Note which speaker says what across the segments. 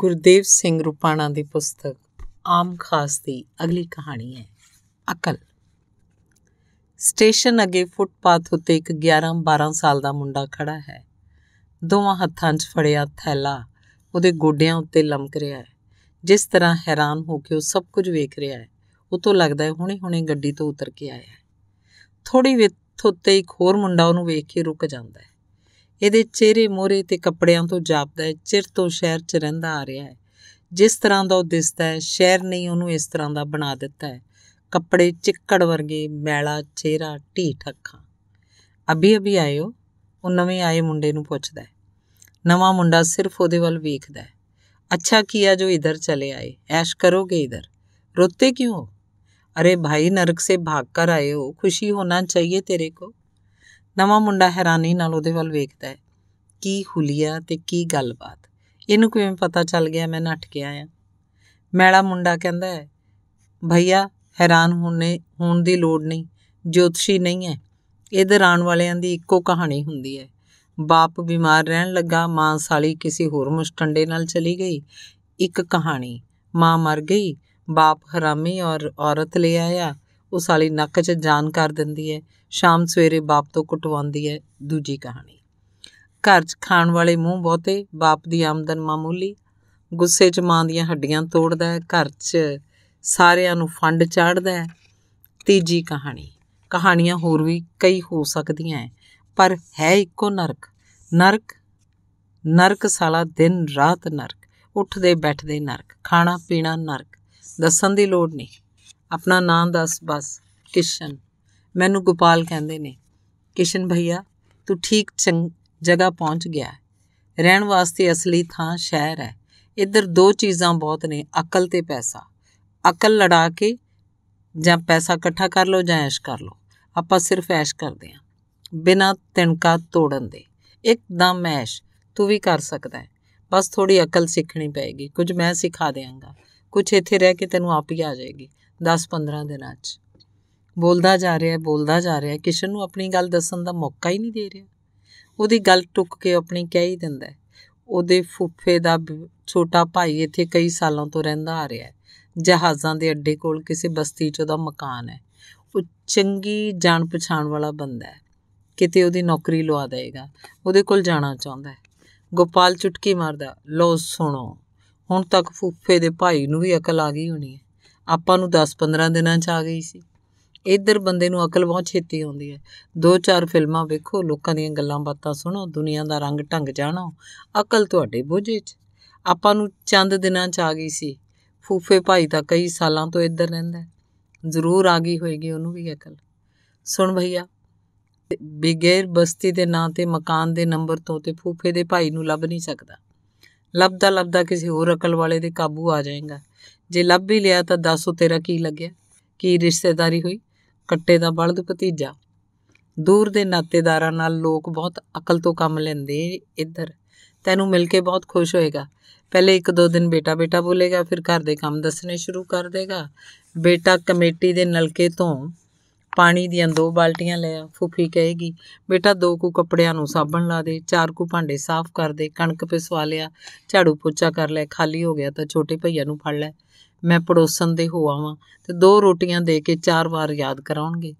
Speaker 1: ਗੁਰਦੇਵ ਸਿੰਘ ਰੁਪਾਣਾ ਦੀ ਪੁਸਤਕ ਆਮ ਖਾਸ ਦੀ ਅਗਲੀ ਕਹਾਣੀ ਹੈ ਅਕਲ ਸਟੇਸ਼ਨ ਅਗੇ ਫੁੱਟਪਾਥ ਉਤੇ ਇੱਕ 11-12 ਸਾਲ ਦਾ ਮੁੰਡਾ ਖੜਾ ਹੈ ਦੋਵਾਂ ਹੱਥਾਂ 'ਚ ਫੜਿਆ ਥੈਲਾ ਉਹਦੇ ਗੋਡਿਆਂ ਉੱਤੇ ਲਮਕ ਰਿਹਾ ਹੈ ਜਿਸ ਤਰ੍ਹਾਂ ਹੈਰਾਨ ਹੋ ਕੇ ਉਹ ਸਭ ਕੁਝ ਵੇਖ ਰਿਹਾ ਹੈ ਉਹ ਤੋਂ ਲੱਗਦਾ ਹੈ ਹੁਣੇ-ਹੁਣੇ ਗੱਡੀ ਤੋਂ ਉਤਰ ਕੇ ਆਇਆ ਹੈ ਥੋੜੀ ਵਿੱਥ ਉੱਤੇ ਇੱਕ ਹੋਰ ਮੁੰਡਾ ਉਹਨੂੰ ਵੇਖ ਕੇ ਰੁਕ ਜਾਂਦਾ ਹੈ ਇਹਦੇ ਚਿਹਰੇ ਮੋਰੇ ਤੇ ਕੱਪੜਿਆਂ ਤੋਂ ਜਾਪਦਾ ਹੈ ਚਿਰ ਤੋਂ ਸ਼ਹਿਰ 'ਚ ਰਹਿੰਦਾ ਆ ਰਿਹਾ ਹੈ ਜਿਸ ਤਰ੍ਹਾਂ ਦਾ ਉਹ ਦਿਸਦਾ ਹੈ ਸ਼ਹਿਰ ਨੇ ਉਹਨੂੰ ਇਸ ਤਰ੍ਹਾਂ ਦਾ ਬਣਾ ਦਿੱਤਾ ਹੈ ਕੱਪੜੇ ਚਿੱਕੜ ਵਰਗੇ ਮੈਲਾ ਚਿਹਰਾ ਢੀਠ ਅੱਖਾਂ ਅਭੀ ਅਭੀ ਆਇਓ ਉਹ ਨਵੇਂ ਆਏ ਮੁੰਡੇ ਨੂੰ ਪੁੱਛਦਾ ਹੈ ਨਵਾਂ ਮੁੰਡਾ ਸਿਰਫ ਉਹਦੇ ਵੱਲ ਵੇਖਦਾ ਹੈ ਅੱਛਾ ਕੀਆ ਜੋ ਇਧਰ ਚਲੇ ਆਏ ਐਸ਼ ਕਰੋਗੇ ਇਧਰ ਰੋਤੇ ਕਿਉਂ ਅਰੇ ਭਾਈ ਨਰਕ ਸੇ ਭਾਗ ਕਰ ਆਏ ਹੋ ਖੁਸ਼ੀ ਹੋਣਾ ਚਾਹੀਏ ਤੇਰੇ ਕੋ ਨਵਾਂ ਮੁੰਡਾ ਹੈਰਾਨੀ ਨਾਲ ਉਹਦੇ ਵੱਲ ਵੇਖਦਾ ਹੈ ਕੀ ਹੁਲੀਆ ਤੇ ਕੀ ਗੱਲਬਾਤ ਇਹਨੂੰ ਕਿਵੇਂ ਪਤਾ ਚੱਲ ਗਿਆ ਮੈਂ ਨੱਠ ਕੇ ਆਇਆ ਮੈਲਾ ਮੁੰਡਾ ਕਹਿੰਦਾ ਹੈ ਭਈਆ ਹੈਰਾਨ ਹੋਣੇ ਹੋਣ ਦੀ ਲੋੜ ਨਹੀਂ ਜੋਤਸ਼ੀ ਨਹੀਂ ਹੈ ਇਧਰ ਆਉਣ ਵਾਲਿਆਂ ਦੀ ਇੱਕੋ ਕਹਾਣੀ ਹੁੰਦੀ ਹੈ ਬਾਪ ਬਿਮਾਰ ਰਹਿਣ ਲੱਗਾ ਮਾਂ ਸਾਲੀ ਕਿਸੇ ਹੋਰ ਮੁਸਟੰਡੇ ਨਾਲ ਚਲੀ ਗਈ ਇੱਕ ਕਹਾਣੀ ਮਾਂ ਮਰ ਗਈ ਬਾਪ ਹਰਾਮੀ ਔਰ ਔਰਤ ਲੈ ਆਇਆ ਉਸ ਵਾਲੀ ਨੱਕ 'ਚ ਜਾਨ ਕਰ ਦਿੰਦੀ ਹੈ ਸ਼ਾਮ ਸਵੇਰੇ ਬਾਪ ਤੋਂ ਕਟਵਾਉਂਦੀ ਹੈ ਦੂਜੀ ਕਹਾਣੀ ਘਰ 'ਚ ਖਾਣ ਵਾਲੇ ਮੂੰਹ ਬਹੁਤੇ ਬਾਪ ਦੀ ਆਮਦਨ ਮਾਮੂਲੀ ਗੁੱਸੇ 'ਚ ਮਾਂ ਦੀਆਂ ਹੱਡੀਆਂ ਤੋੜਦਾ ਹੈ ਘਰ 'ਚ ਸਾਰਿਆਂ ਨੂੰ ਫੰਡ ਚਾੜਦਾ ਹੈ ਤੀਜੀ ਕਹਾਣੀ ਕਹਾਣੀਆਂ ਹੋਰ ਵੀ ਕਈ ਹੋ ਸਕਦੀਆਂ ਹੈ ਪਰ ਹੈ ਇੱਕੋ ਨਰਕ ਨਰਕ ਨਰਕ ਸਾਲਾ ਦਿਨ ਰਾਤ ਨਰਕ ਉੱਠਦੇ ਬੈਠਦੇ ਨਰਕ ਖਾਣਾ ਪੀਣਾ ਨਰਕ ਦੱਸਣ ਦੀ ਲੋੜ ਨਹੀਂ ਆਪਣਾ ਨਾਮ ਦੱਸ ਬਸ ਕਿਸ਼ਨ ਮੈਨੂੰ ਗੋਪਾਲ ਕਹਿੰਦੇ ਨੇ ਕਿਸ਼ਨ ਭਈਆ ਤੂੰ ਠੀਕ ਜਗ੍ਹਾ ਪਹੁੰਚ ਗਿਆ ਰਹਿਣ ਵਾਸਤੇ ਅਸਲੀ ਥਾਂ ਸ਼ਹਿਰ ਹੈ ਇੱਧਰ ਦੋ ਚੀਜ਼ਾਂ ਬਹੁਤ ਨੇ ਅਕਲ ਤੇ ਪੈਸਾ ਅਕਲ ਲੜਾ ਕੇ ਜਾਂ ਪੈਸਾ ਇਕੱਠਾ ਕਰ ਲਓ ਜਾਂ ਐਸ਼ ਕਰ ਲਓ ਆਪਾਂ ਸਿਰਫ ਐਸ਼ ਕਰਦੇ ਹਾਂ ਬਿਨਾ ਤਿਣਕਾ ਤੋੜਨ ਦੇ ਇੱਕਦਮ ਐਸ਼ ਤੂੰ ਵੀ ਕਰ ਸਕਦਾ ਹੈ ਬਸ ਥੋੜੀ ਅਕਲ ਸਿੱਖਣੀ ਪਏਗੀ ਕੁਝ ਮੈਂ ਸਿਖਾ ਦੇਵਾਂਗਾ ਕੁਝ ਇੱਥੇ ਰਹਿ ਕੇ ਤੈਨੂੰ ਆਪ ਹੀ ਆ ਜਾਏਗੀ 10-15 ਦਿਨਾਂ 'ਚ ਬੋਲਦਾ ਜਾ ਰਿਹਾ ਬੋਲਦਾ ਜਾ ਰਿਹਾ ਕਿਸ਼ਨ ਨੂੰ ਆਪਣੀ ਗੱਲ ਦੱਸਣ ਦਾ ਮੌਕਾ ਹੀ ਨਹੀਂ ਦੇ ਰਿਹਾ ਉਹਦੀ ਗੱਲ ਟੁੱਕ ਕੇ ਆਪਣੀ ਕਹਿ ਹੀ ਦਿੰਦਾ ਹੈ ਉਹਦੇ ਫੁੱਫੇ ਦਾ ਛੋਟਾ ਭਾਈ ਇੱਥੇ ਕਈ ਸਾਲਾਂ ਤੋਂ ਰਹਿੰਦਾ ਆ ਰਿਹਾ ਹੈ ਜਹਾਜ਼ਾਂ ਦੇ ਅੱਡੇ ਕੋਲ ਕਿਸੇ ਬਸਤੀ 'ਚ ਉਹਦਾ ਮਕਾਨ ਹੈ ਉਹ ਚੰਗੀ ਜਾਣ ਪਛਾਣ ਵਾਲਾ ਬੰਦਾ ਹੈ ਕਿਤੇ ਉਹਦੀ ਨੌਕਰੀ ਲਵਾ ਦੇਗਾ ਉਹਦੇ ਕੋਲ ਜਾਣਾ ਚਾਹੁੰਦਾ ਹੈ ਗੋਪਾਲ ਚੁਟਕੀ ਮਾਰਦਾ ਲੋ ਸੁਣੋ ਹੁਣ ਤੱਕ ਫੁੱਫੇ ਦੇ ਭਾਈ ਨੂੰ ਵੀ ਅਕਲ ਆ ਗਈ ਹੋਣੀ ਹੈ ਆਪਾਂ ਨੂੰ 10-15 ਦਿਨਾਂ 'ਚ ਆ ਗਈ ਸੀ ਇੱਧਰ ਬੰਦੇ ਨੂੰ ਅਕਲ ਬਹੁਤ ਛੇਤੀ ਆਉਂਦੀ ਹੈ ਦੋ ਚਾਰ ਫਿਲਮਾਂ ਵੇਖੋ ਲੋਕਾਂ ਦੀਆਂ ਗੱਲਾਂ ਬਾਤਾਂ ਸੁਣੋ ਦੁਨੀਆ ਦਾ ਰੰਗ ਢੰਗ ਜਾਣੋ ਅਕਲ ਤੁਹਾਡੇ ਬੋਝੇ 'ਚ ਆਪਾਂ ਨੂੰ ਚੰਦ ਦਿਨਾਂ 'ਚ ਆ ਗਈ ਸੀ ਫੂਫੇ ਭਾਈ ਤਾਂ ਕਈ ਸਾਲਾਂ ਤੋਂ ਇੱਧਰ ਰਹਿੰਦਾ ਜ਼ਰੂਰ ਆ ਗਈ ਹੋਏਗੀ ਉਹਨੂੰ ਵੀ ਅਕਲ ਸੁਣ ਭਈਆ ਬਿਗੇਰ ਬਸਤੀ ਦੇ ਨਾਂ ਤੇ ਮਕਾਨ ਦੇ ਨੰਬਰ ਤੋਂ ਤੇ ਫੂਫੇ ਦੇ ਭਾਈ ਨੂੰ ਲੱਭ ਨਹੀਂ ਸਕਦਾ ਲੱਭਦਾ ਲੱਭਦਾ ਕਿਸੇ ਹੋਰ ਅਕਲ ਵਾਲੇ ਦੇ ਕਾਬੂ ਆ ਜਾਏਗਾ ਜੇ ਲੱਭ ਵੀ ਲਿਆ ਤਾਂ ਦੱਸ ਉਹ ਤੇਰਾ ਕੀ ਲੱਗਿਆ ਕੀ ਰਿਸ਼ਤੇਦਾਰੀ ਹੋਈ ਕੱਟੇ ਦਾ ਬਲਦ ਭਤੀਜਾ ਦੂਰ ਦੇ ਨਾਤੇਦਾਰਾਂ ਨਾਲ ਲੋਕ ਬਹੁਤ ਅਕਲ ਤੋਂ ਕੰਮ ਲੈਂਦੇ ਇੱਧਰ ਤੈਨੂੰ ਮਿਲ ਕੇ ਬਹੁਤ ਖੁਸ਼ ਹੋਏਗਾ ਪਹਿਲੇ ਇੱਕ ਦੋ ਦਿਨ ਬੇਟਾ ਬੇਟਾ ਬੋਲੇਗਾ ਫਿਰ ਘਰ ਦੇ ਕੰਮ ਦੱਸਣੇ ਸ਼ੁਰੂ ਕਰ ਦੇਗਾ ਬੇਟਾ ਕਮੇਟੀ ਦੇ ਨਲਕੇ ਤੋਂ ਪਾਣੀ ਦੀਆਂ ਦੋ ਬਾਲਟੀਆਂ ਲੈ ਆ ਫੁੱਫੀ ਕਹੇਗੀ ਬੇਟਾ ਦੋ ਕੁ ਕੱਪੜਿਆਂ ਨੂੰ ਸਾਬਣ ਲਾ ਦੇ ਚਾਰ ਕੁ ਭਾਂਡੇ ਸਾਫ਼ ਕਰ ਦੇ ਕਣਕ ਪਿਸਵਾ ਲਿਆ ਝਾੜੂ ਪੋਚਾ ਕਰ ਲੈ ਖਾਲੀ ਹੋ ਗਿਆ ਤਾਂ ਛੋਟੇ ਭਈਆ ਨੂੰ ਫੜ ਲੈ ਮੈਂ ਪੜੋਸਣ ਦੇ ਹੋ ਆਵਾਂ ਤੇ ਦੋ ਰੋਟੀਆਂ ਦੇ ਕੇ ਚਾਰ ਵਾਰ ਯਾਦ ਕਰਾਉਣਗੇ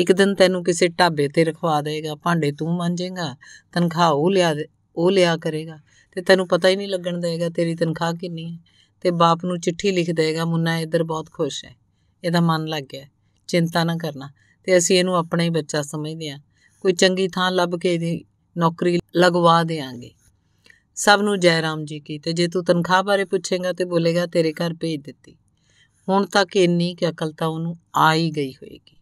Speaker 1: ਇੱਕ ਦਿਨ ਤੈਨੂੰ ਕਿਸੇ ਢਾਬੇ ਤੇ ਰਖਵਾ ਦੇਗਾ ਭਾਂਡੇ ਤੂੰ ਮਾਂਜੇਗਾ ਤਨਖਾਹ ਉਹ ਲਿਆ ਉਹ ਲਿਆ ਕਰੇਗਾ ਤੇ ਤੈਨੂੰ ਪਤਾ ਹੀ ਨਹੀਂ ਲੱਗਣ ਦੇਗਾ ਤੇਰੀ ਤਨਖਾਹ ਕਿੰਨੀ ਹੈ ਤੇ ਬਾਪ ਨੂੰ ਚਿੱਠੀ ਲਿਖ ਦੇਗਾ ਮੁੰਨਾ ਇੱਧਰ ਬਹੁਤ ਖੁਸ਼ ਹੈ ਇਹਦਾ ਮਨ ਲੱਗ ਗਿਆ ਚਿੰਤਾ ਨਾ ਕਰਨਾ ਤੇ ਅਸੀਂ ਇਹਨੂੰ ਆਪਣਾ ਹੀ ਬੱਚਾ ਸਮਝਦੇ ਆ ਕੋਈ ਚੰਗੀ ਥਾਂ ਲੱਭ ਕੇ ਇਹਦੀ ਨੌਕਰੀ ਲਗਵਾ ਦੇਾਂਗੇ ਸਭ ਨੂੰ ਜੈ ਰਾਮ ਜੀ ਕੀ ਤੇ ਜੇ ਤੂੰ ਤਨਖਾਹ ਬਾਰੇ ਪੁੱਛੇਗਾ ਤੇ ਬੋਲੇਗਾ ਤੇਰੇ ਘਰ ਭੇਜ ਦਿੱਤੀ ਹੁਣ ਤੱਕ ਇੰਨੀ ਕਿ ਅਕਲ ਤਾਂ ਉਹਨੂੰ ਆ ਹੀ ਗਈ ਹੋਏਗੀ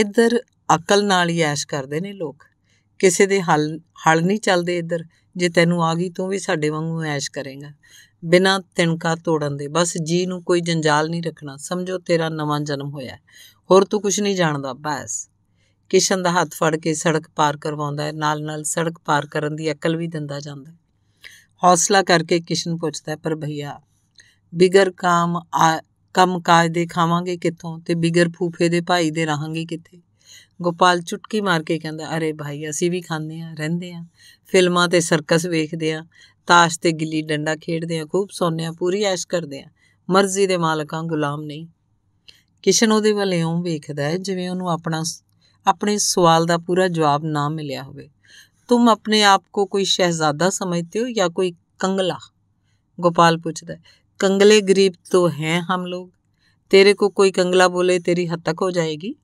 Speaker 1: ਇੱਧਰ ਅਕਲ ਨਾਲ ਹੀ ਐਸ਼ ਕਰਦੇ ਨੇ ਲੋਕ ਕਿਸੇ ਦੇ ਹਲ ਹਲ ਨਹੀਂ ਚੱਲਦੇ ਇੱਧਰ ਜੇ ਤੈਨੂੰ ਆ ਗਈ ਤੂੰ ਵੀ ਸਾਡੇ ਵਾਂਗੂ ਐਸ਼ ਕਰੇਗਾ ਬਿਨਾ ਤਿਣਕਾ ਤੋੜਨ ਦੇ ਬਸ ਜੀ ਨੂੰ ਕੋਈ ਜੰਜਾਲ ਨਹੀਂ ਰੱਖਣਾ ਸਮਝੋ ਤੇਰਾ ਨਵਾਂ ਜਨਮ ਹੋਇਆ ਹੋਰ ਤੂੰ ਕੁਝ ਨਹੀਂ ਜਾਣਦਾ ਬਸ ਕਿਸ਼ਨ ਦਾ ਹੱਥ ਫੜ ਕੇ ਸੜਕ ਪਾਰ ਕਰਵਾਉਂਦਾ ਹੈ ਨਾਲ ਨਾਲ ਸੜਕ ਪਾਰ ਕਰਨ ਦੀ ਅਕਲ ਵੀ ਦਿੰਦਾ ਜਾਂਦਾ ਹੈ ਹੌਸਲਾ ਕਰਕੇ ਕਿਸ਼ਨ ਪੁੱਛਦਾ ਪਰ ਭਈਆ ਬਿਗਰ ਕਾਮ ਕਮ ਕਾਜ ਦੇ ਖਾਵਾਂਗੇ ਕਿੱਥੋਂ ਤੇ ਬਿਗਰ ਫੂਫੇ ਦੇ ਭਾਈ ਦੇ ਰਹਾਂਗੇ ਕਿੱਥੇ ਗੋਪਾਲ ਚੁਟਕੀ ਮਾਰ ਕੇ ਕਹਿੰਦਾ ਅਰੇ ਭਾਈ ਅਸੀਂ ਵੀ ਖਾਂਦੇ ਆ ਰਹਿੰਦੇ ਆ ਫਿਲਮਾਂ ਤੇ ਸਰਕਸ ਵੇਖਦੇ ਆ ਤਾਸ਼ ਤੇ ਗਿੱਲੀ ਡੰਡਾ ਖੇਡਦੇ ਆ ਖੂਬ ਸੋਨੇ ਆ ਪੂਰੀ ਐਸ਼ ਕਰਦੇ ਆ ਮਰਜ਼ੀ ਦੇ ਮਾਲਕਾਂ ਗੁਲਾਮ ਨਹੀਂ ਕਿਸ਼ਨ ਉਹਦੇ ਵੱਲ ਓਂ ਵੇਖਦਾ ਹੈ ਜਿਵੇਂ ਉਹਨੂੰ ਆਪਣਾ ਆਪਣੇ ਸਵਾਲ ਦਾ ਪੂਰਾ ਜਵਾਬ ਨਾ ਮਿਲਿਆ ਹੋਵੇ ਤੁਮ ਆਪਣੇ ਆਪ ਕੋ ਕੋਈ ਸ਼ਹਿਜ਼ਾਦਾ ਸਮਝਦੇ ਹੋ ਜਾਂ ਕੋਈ ਕੰਗਲਾ ਗੋਪਾਲ ਪੁੱਛਦਾ ਕੰਗਲੇ ਗਰੀਬ ਤੋਂ ਹੈ ਹਮ ਲੋਗ ਤੇਰੇ ਕੋ ਕੋਈ ਕੰਗਲਾ ਬੋਲੇ ਤੇਰੀ ਹੱਤਕ ਹੋ ਜਾਏਗੀ